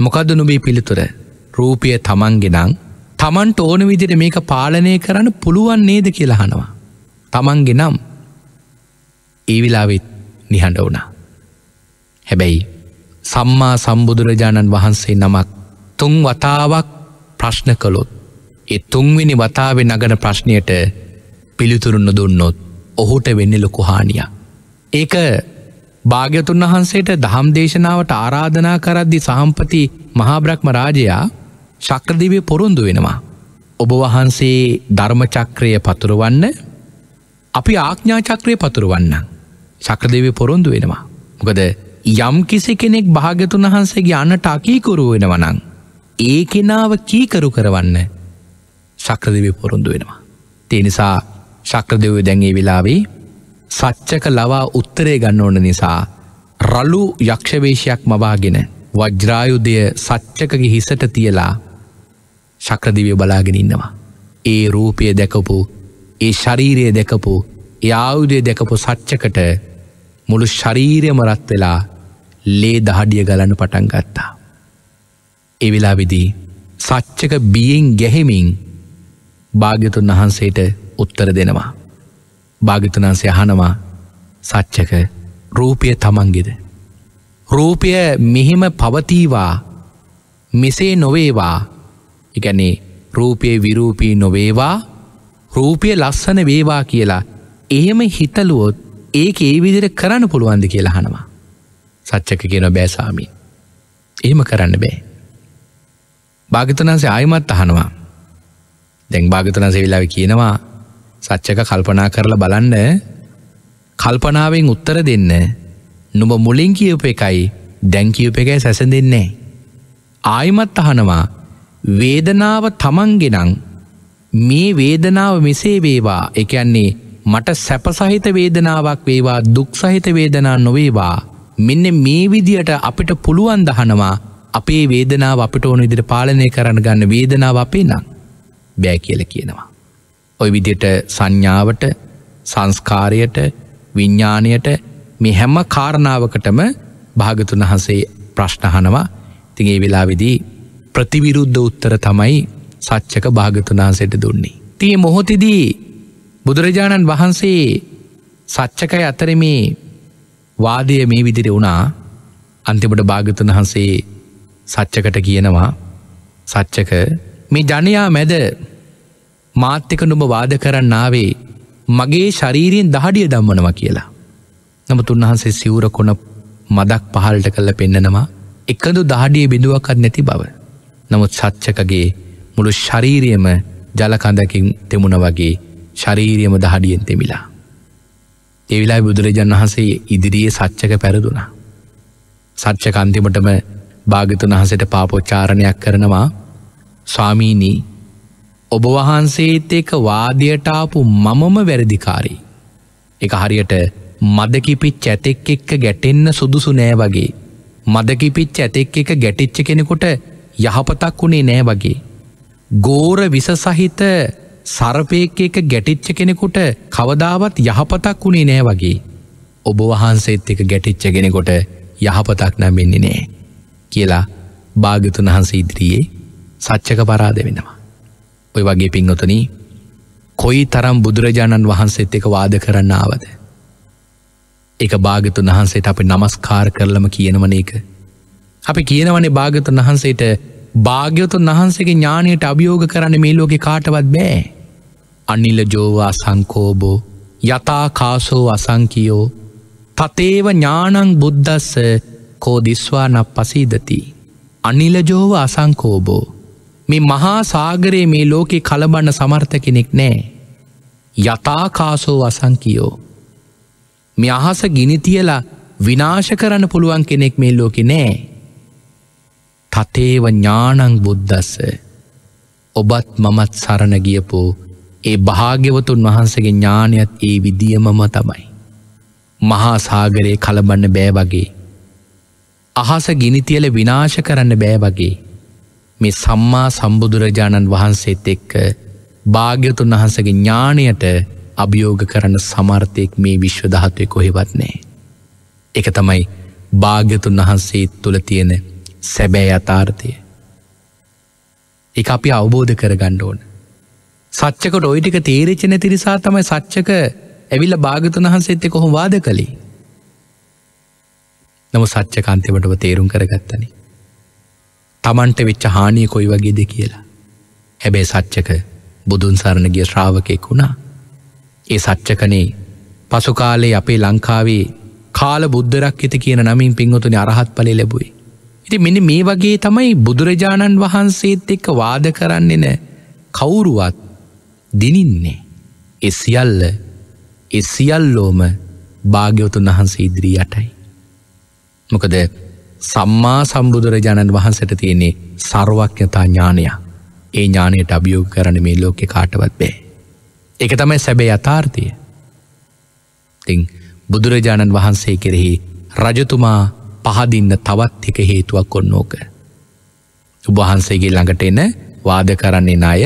මොකද නුබී පිළිතුර රූපය තමන්ගෙනං තමන්ට ඕන විදිට මේක පාලනය කරන්න පුළුවන් නේද කියලහනවා. තමන්ගේ නම් ඒවිලාවෙත් නිහඬ වුණා. හැබැයි සම්මා සම්බුදුරජාණන් වහන්සේ නමක් තුන් වතාවක් ප්‍රශ්න කළොත් ඒ තුන්වෙනි වතාවේ නගන ප්‍රශ්නයට පිළිතුරුන්න දුන්නොත් ඔහුට වෙන්න ලොකුහානිය. ඒක භාග්‍යතුන් වහන්සේට දහම් දේශනාවට ආරාධනා කරද්දි සහම්පති මහාබ්‍රක්්ම රාජයා චක්‍රදිවය පොරුන්දු වෙනවා. ඔබ වහන්සේ ධර්මචක්‍රය පතුරුවන්න අපි ආඥාචක්‍රය පතුරුවන්න. චක්‍රදේවය පොරොන්දු වෙනවා. මොකද යම් කිසි කෙනෙක් භාගතුන් වහන්සේගේ අන්නට අකීකුරු වෙනවනං. ඒ කෙනාව කීකරු කරවන්න ශක්‍රදවය පොරොන්දු වෙනවා. තිනිසා ශක්‍රදවය දැන්ගේ වෙලාවේ සච්චක ලවා උත්තරේ ගන්න ඕන නිසා රලු යක්ෂවේශයක් මවාගෙන වජ්‍රායුදය සච්චකගේ හිසට තියලා ශක්‍රදිවිය බලාගෙන ඉන්නවා. ඒ රූපය දැකපු ඒ ශරීරය දැකපු ඒ ආයුදය දැකපු සච්චකට මුළු ශරීරයම රත්වෙලා ලේ දහඩිය ගලන්න පටන් ගත්තා. එවෙලා විදී සච්චක බියෙන් ගැහෙමින් භාග්‍යතුන් වහන්සේට උත්තර දෙනවා. භාගිතුන් වහන්සේ අහනවා සච්චක රූපය තමන්ගෙද. රූපය මෙහෙම පවතීවා මෙසේ නොවේවා එකනේ රූපය විරූපී නොවේවා රූපය ලස්සන වේවා කියලා එහෙම හිතලුවොත් ඒක ඒ විදිර කරන්න පුළුවන්ද කියලා හනවා. සච්චක කියන බෑසාමී. එහෙම කරන්න බෑ. භාගතනාසේ ආයමත් අහනවා. දැන් භාගතනාසේ වෙලාව කියනවා සච්චක කල්පනා කරලා බලන්න කල්පනාවෙන් උත්තර දෙන්න නුඹ මුලින් කියප එකයි දැන් කියප එකයි සැසඳෙන්නේ. ආයමත් අහනවා වේදනාව තමන්ගෙනං මේ වේදනාව මෙසේ වේවා එකන්නේ මට සැප සහිත වේදනාවක් වේවා දුක් සහිත වේදනා නොවේවා මෙන්න මේ විදියට අපිට පුළුවන් දහනවා අපේ වේදනාව අපට ඕන ඉදිට පාලනය කරන්න ගන්න වේදනාව අපේ නම් බෑ කියල කියනවා. ඔය විදියට සංඥාවට සංස්කාරයට විඤ්ඥානයට මේ හැම්ම කාරණාවකටම භාගතුන් වහසේ ප්‍රශ්නහනවා තිගේ වෙලා විදී ප්‍රතිවිරුද්ධ උත්තර තමයි සච්චක භාගතුනාසට දුන්නේ. තිය මොහොතිදී බුදුරජාණන් වහන්සේ සච්චකය අතර මේ වාදය මේ විදිර වුණා අන්තිමට භාගතුන් වහන්සේ සච්චකට කියනවා සච්චක මේ ජනයා මැද මාත්‍යක නුම වාද කරන්න ආවේ මගේ ශරීරයෙන් දහඩිය දම්වනවා කියලා. නමුත් උන්වහන්සේ සිවුර කොන මදක් පහල්ට කල්ල පෙන්නනවා එකදු දහඩිය බිඳුවකත් නැති බව. නමුත් සච්චකගේ මුළු ශරීරියම ජලකඳකින් තෙමුණ වගේ ශරීරියම දහඩියෙන් තෙමිලා. එවිලා බුදුරජන් වහන්සේ ඉදිරියේ සච්චක පැරදුනා. සච්චක අන්තිමටම භාගතුන් වහසට පාපොච්චාරණයක් කරනවා ස්වාමීනී ඔබ වහන්සේත් එක වාදයට ආපු මමම වැරදිකාරී. එක හරියට මදකිපිච් ඇතෙක් එක්ක ගැටෙන්න සුදුසු නෑ වගේ. මදකිපිච් ඇතෙක් එක ගැටිච්ච කෙනෙකුට යහපතක් වුණේ නෑ වගේ. ගෝර විස සහිත සරපේක එක ගැටිච්ච කෙනෙකුට කවදාවත් යහපතක් වුණේ නෑ වගේ. ඔබ වහන්සේත් එක ගැටිච්චගෙනකොට යහපතක් නම් වෙන්නේ නෑ කියලා භාගතුන් වහන්ස ඉදිරියේ සච්චක පරාද වෙනවා. ඔය වගේ පින්වතන කොයි තරම් බුදුරජාණන් වහන්සේත් එක වාද කරන්න ආවද. එක භාගතුන් වහන්සේට අපි නමස්කාර කරලම කියනවන එක. අපි කියනවනේ භාගතුන් වහන්සේට භාග්‍යවතුන් වහන්සේගේ ඥානයට අභියෝග කරන්න මේ ලෝකෙ කාටවත් බෑ. අනිල ජෝවා සංකෝබෝ යථාකාසෝ අසංකියෝ තතේව ඥානං බුද්ධස්ස කෝදිස්වා නක් පසීදති. අනිලජෝව අසංකෝබෝ. මේ මහා සාගරයේ මේ ලෝකෙ කලබන්න සමර්ථ කෙනෙක් නෑ. යථාකාසෝ අසංකියෝ. මේ අහස ගිනිතියලා විනාශ කරන්න පුළුවන් කෙනෙක් මේ ලෝකෙ නෑ. තතේව ඥානං බුද්ධස්ස ඔබත් මමත් සරණ ගියපෝ ඒ භාග්‍යවතුන් වහන්සගේ ඥානයත් ඒ විදිියමම තමයි. මහා සාගරයේ කලබන්න බෑ වගේ. අහස ගිනිතියල විනාශ කරන්න බෑ වගේ. මේ සම්මා සම්බුදුරජාණන් වහන්සේත් එක්ක භාග්‍යතුන් වහන්සගේ ඥානයට අභියෝග කරන සමර්ථයෙක් මේ විශ්වධාත්වය කොහෙවත් නෑ. එක තමයි භාග්‍යතුන් වහන්සේ තුළ තියෙන සැබෑ යථාර්ථය. එක අපි අවබෝධ කරගණ්ඩ ඕන. සච්චකට ඔයිටික තේරෙච්ච නැති නිසා තමයි සච්චක ඇවිල්ල භාගතුන් වහන්සේත්ත කොහො වාද කළේ. නම සච්ච කන්තිමටව තේරුම් කරගත්තන. තමන්ට වෙච්ච හානිය කොයි වගේද කියලා. හැබැයි සච්චක බුදුන් සරණගිය ශ්‍රාවකයෙක් වුණා. ඒ සච්චකනේ පසුකාලේ අපේ ලංකාවේ කාල බුද්ධරක්්‍යත කියන නමින් පින්වතුනි අරහත් පලි ලැබුයි. ඉති මෙන මේ වගේ තමයි බුදුරජාණන් වහන්සේත් එක්ක වාද කරන්නේ නෑ කවුරුවත් දිනින්නේ එසිියල්ල එසිියල්ලෝම භාග්‍යවතුන් වහන්සේ ඉදිරියටයි. මොකද සම්මා සම්බුදුරජාණන් වහන්සට තියෙන්නේ සරුවක්්‍යතා ඥානයක් ඒ ඥානයට අභියෝග කරන මේ ලෝකෙ කාටවත් බෑ. එක තමයි සැබේ යථාර්ථය. තිං බුදුරජාණන් වහන්සේ කෙරෙහි රජතුමා පහදින්න තවත් එක හේතුවක් ඔන්නෝක. උබහන්සේගේ ළඟට එන වාද කරන්නේ නාය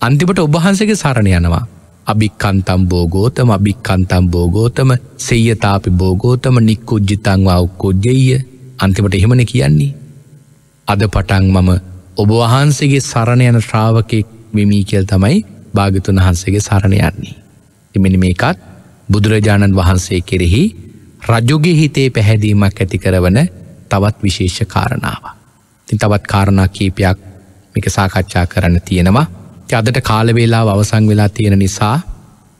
අන්තිමට ඔබහන්සගේ සරණ යනවා. අභික්කන්තම් බෝගෝතම අභික්කන්තම් බෝගෝතම සෙයතාපි බෝගෝතම නික්කුජ්ජිතංවා උක්කොජ්ජෙය අන්තිමට එහෙමන කියන්නේ. අද පටන් මම ඔබවහන්සේගේ සරණ යන ශ්‍රාවකෙක් වෙමී කියල් තමයි භාගතුන් වහන්සේගේ සරණයන්නේ. එමනි මේකත් බුදුරජාණන් වහන්සේ කෙරෙහි රජුගේ හිතේ පැහැදීමක් ඇති කරවන තවත් විශේෂ කාරණාව. තින් තවත් කාරණා කීපයක් මේක සාකච්ඡා කරන්න තියෙනවා අදට කාලවෙලා අවසං වෙලා තියෙන නිසා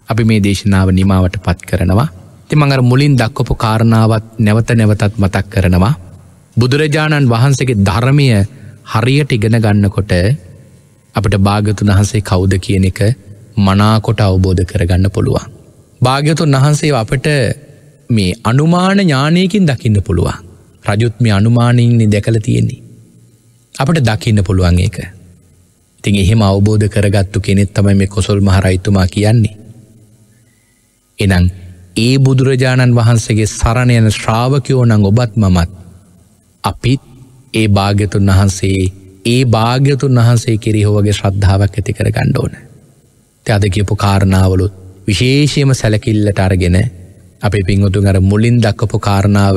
අපි මේ දේශනාව නිමාවට පත් කරනවා ති මඟර මුලින් දක්කොපු කාරණාවත් නැවත නැවතත් මතක් කරනවා බුදුරජාණන් වහන්සේගේ ධර්මය හරියට ඉගෙන ගන්නකොට අපට භාගතුන් වහන්සේ කෞුද කියන එක මනාකොට අවබෝධ කරගන්න පුළුවන්. භාග්‍යතුන් වහන්සේ අපට මේ අනුමාන ඥානයකින් දකින්න පුළුවන්. රජුත් මේ අනුමානයන්නේ දැකල තියෙන්නේ. අපට දකින්න පුළුවන් ඒක. ඉතින් එහෙම අවබෝධ කරගත්තු කෙනෙත් තමයි මේ කොසොල් මහරයිතුමා කියන්නේ. එනම් ඒ බුදුරජාණන් වහන්සේගේ සරණ යන ශ්‍රාවකයෝ නං ඔබත් මමත් අපිත් ඒ භාග්‍යතුන් වහන්සේ ඒ භාග්‍යතුන් වහන්සේ කෙරෙහෝගේ ශ්‍රද්ධාවක් ඇති කර ගණ්ඩෝන. ති අද කියපු කාරණාවලුත් විශේෂයම සැලකිල්ලට අරගෙන අපේ පින්වතුන් අර මුලින් දක්කපු කාරණාව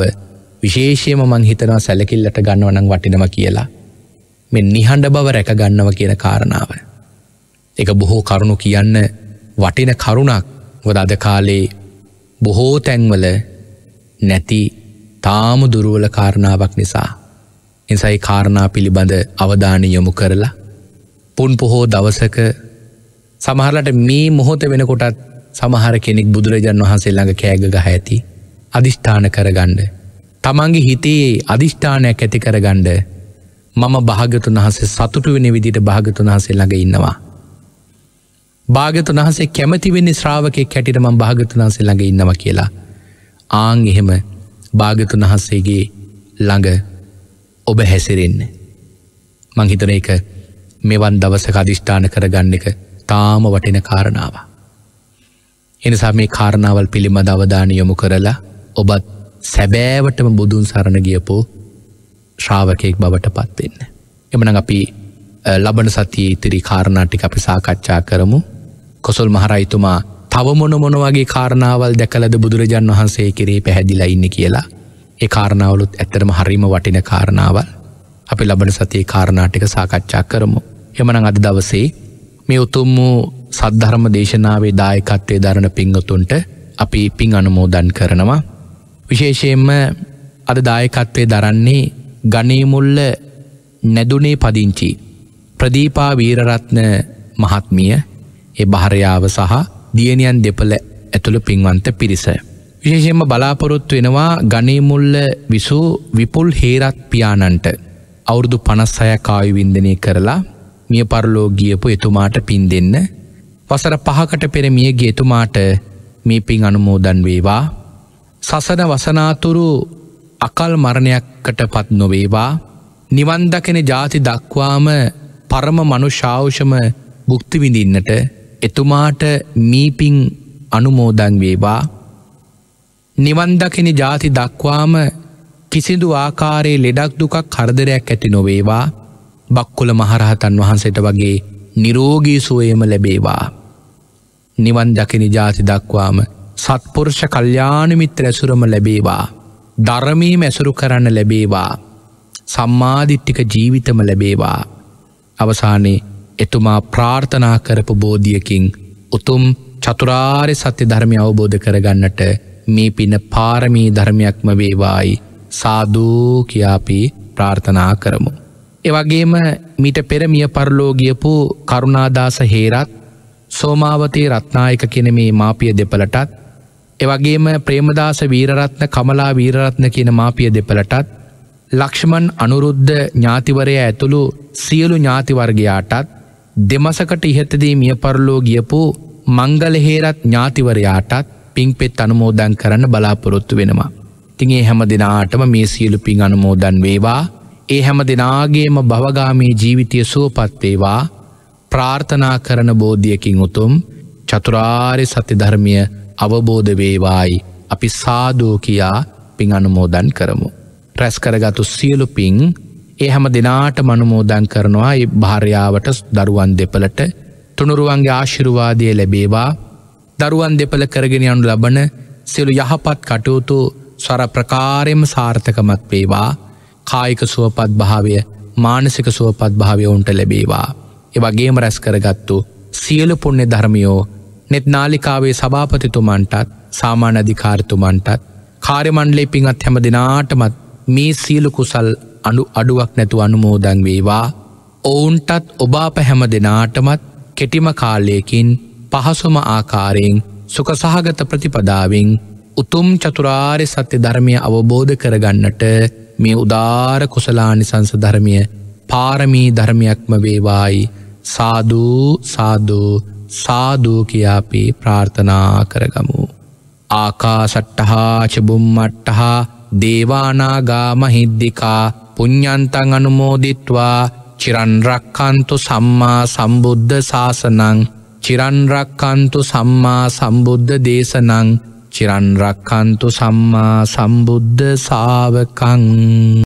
විශේෂයම මං හිතනවා සැලකිල්ලට ගන්නවනං වටිනම කියලා. මෙ නිහඬ බව රැක ගන්නව කියන කාරණාව. එක බොහෝ කරුණු කියන්න වටින කරුණක් වද අද කාලේ බොහෝ තැන්වල නැති තාම දුරුවල කාරණාවක් නිසා. එසයි කාරණා පිළිබඳ අවධානය යොමු කරලා පුන් පොහෝ දවසක සමහරලට මේ මොහොත වෙනකොටත් සමහර කෙනෙක් බුදුරජන් වහන්සේ ළඟ කෑගග ඇති අධිෂ්ඨාන කරගණ්ඩ. තමන්ගේ හිතේ අධිෂ්ඨානයක් ඇති කරගණ්ඩ මම භාගතුන් වහසේ සතුටු වෙන විදිට භාගතුන් වහසේ ළඟ ඉන්නවා. භාගතුන් වහසේ කැමතිවෙන්නේ ශ්‍රාවකය කැටිටම භාගතුන් වහසේ ළඟ ඉන්නවා කියලා. ආං එහෙම භාගතුන් වහසේගේ ළඟ ඔබ හැසිරෙන්න. මංහිතන එක මෙවන් දවසක අධිෂ්ඨාන කරගන්න එක තාම වටින කාරණාව. එනිසා මේ කාරණාවල් පිළිබඳ අවධානය යොමු කරලා ඔබත් සැබෑවටම බුදුන් සරණ ගියපෝ ශ්‍රාවකයෙක් බවට පත්වෙන්න. එමන අපි ලබන සතියේ ඉතිරි කාරණාටික අපි සාකච්ඡා කරමු කොසල් මහරයිතුමා තවමොන මොනවගේ කාරණාවල් දැකලද බුදුරජන් වහන්සේ කරේ පැහැදිලා ඉන්න කියලා ඒ කාරණාවලුත් ඇත්තරම හරිම වටින කාරණාවල් අපි ලබන සතියේ කාරණාටික සාකච්ඡා කරමු. එමනං අද දවසේ මේ උතුම් වූ සද්ධර්ම දේශනාවේ දායකත්වය දරණ පිංගතුන්ට අපි පින් අනුමෝදන් කරනවා. විශේෂයෙන්ම අද දායකත්වය දරන්නේ ගනේමුල්ල නැදුනේ පදිංචි ප්‍රදීපා වීරරත්න මහත්මිය ඒ භාරයාව සහ දියණියන් දෙපළ ඇතුළු පින්වන්ත පිරිස. විශේෂයෙන්ම බලාපොරොත්තු වෙනවා ගනේමුල්ල විසූ විපුල් හේරත් පියාණන්ට අවුරුදු 56 කායු වින්දනය කරලා මිය පරලෝ ගියපු එතුමාට පින් දෙන්න වසර පහකට පෙරමිය ගේතුමාට මේ පින් අනුමෝදන් වේවා සසන වසනාතුරු අකල් මරණයක්කට පත් නොවේවා නිවන්දකෙන ජාති දක්වාම පරම මනුෂාවෂම බුක්තිවිඳින්නට එතුමාට මීපිං අනුමෝදන් වේවා නිවන්දකෙන ජාති දක්වාම කිසිදු ආකාරයේ ලෙඩක් දුකක් කරදරයක් ඇති නොවේවා බක්කුල මහරහතන් වහන්සට වගේ නිරෝගී සුවයම ලැබේවා. නිවන් දකිනි ජාති දක්වාම සත්පුරුෂ කල්්‍යානමිත්‍ර ඇසුරම ලැබේවා. ධරමීම ඇසුරු කරන්න ලැබේවා. සම්මාධිට්ටික ජීවිතම ලැබේවා. අවසානයේ එතුමා ප්‍රාර්ථනා කරපු බෝධියකින් උතුම් චතුරාරය සත්‍ය ධර්මය අවබෝධ කරගන්නට මේ පින පාරමී ධර්මයක්ම වේවායි සාධූ කියාපි ප්‍රාර්ථනා කරමු. එවගේම මිට පෙරමිය පරලෝගියපු කරුණාදාස හේරත් සෝමාවතී රත්නායක කෙන මේ මාපිය දෙපලටත් එවගේම ප්‍රේමදාස වීරරත්න කමලා වීරරත්න කියන මාපිය දෙපලටත් ලක්ෂමන් අනුරුද්ධ ඥාතිවරය ඇතුළු සියලු ඥාතිවර්ගයාටත් දෙමසකට ඉහතදී මිය පරලෝ ගියපු මංගලහේරත් ඥාතිවරයාටත් පින් පෙත් අනුමෝදන් කරන්න බලාපොරොත්තු වෙනවා. තිගේ හැම දෙනාටම මේ සියලු පින් අනුමෝදන් වේවා ඒ හැම දෙනාගේම භවගාමී ජීවිතය සුවපත්වේවා ප්‍රාර්ථනා කරන බෝධියකින් උතුම් චතුරාර්ය සත්‍ය ධර්මය අවබෝධ වේවායි අපි සාදෝ කියා පින් අනුමෝදන් කරමු. රැස් කරගතු සියලු පින් ඒ හැම දෙනාට මනුමෝදන් කරනවා ඒ භාර්යාවට දරුවන් දෙපලට තුනුරුවන්ගේ ආශිරුවාදය ලැබේවා දරුවන් දෙපළ කරගෙන යනු ලබන සියලු යහපත් කටයුතු ස්වර ප්‍රකාරයම සාර්ථකමත් වේවා කායික සුවපත් භාවය මානසික සුවපත් භාවය උන්ට ලැබේවා. එවගේම රැස් කරගත්තු සියලු පුුණ්‍ය ධර්මියෝ නෙත් නාලිකාවේ සභාපතිතුමන්ටත් සාමානධිකාරතුමන්ටත් කාර්මණ්ඩලේ පිංත් හැම දෙනාටමත් මේ සියලු කුසල් අනු අඩුවක් නැතු අනුමෝදන් වේවා ඔවුන්ටත් ඔබාප හැම දෙනාටමත් කෙටිම කාලයකින් පහසුම ආකාරයෙන් සුකසහගත ප්‍රතිපදාවෙන් උතුම් චතුරාරය සත්‍ය ධර්මය අවබෝධ කරගන්නට මේ උදාර කුසලානි සංසධර්මය පාරමී ධර්මයක්ම වේවායි සාධූ සාධූ සාධූ කියාපි ප්‍රාර්ථනා කරගමු. ආකාසට්ටහා චබුම්මට්ටහා දේවානාගාමහිද්දිකා පුඤ්ඥන්තන් අනුමෝදිත්වා චිරන්රක්කන්තු සම්මා සම්බුද්ධ සාසනං චිරන්රක්කන්තු සම්මා සම්බුද්ධ දේශනං චිරන්රක්කන්තු සම්මා සම්බුද්ධ සාාවකං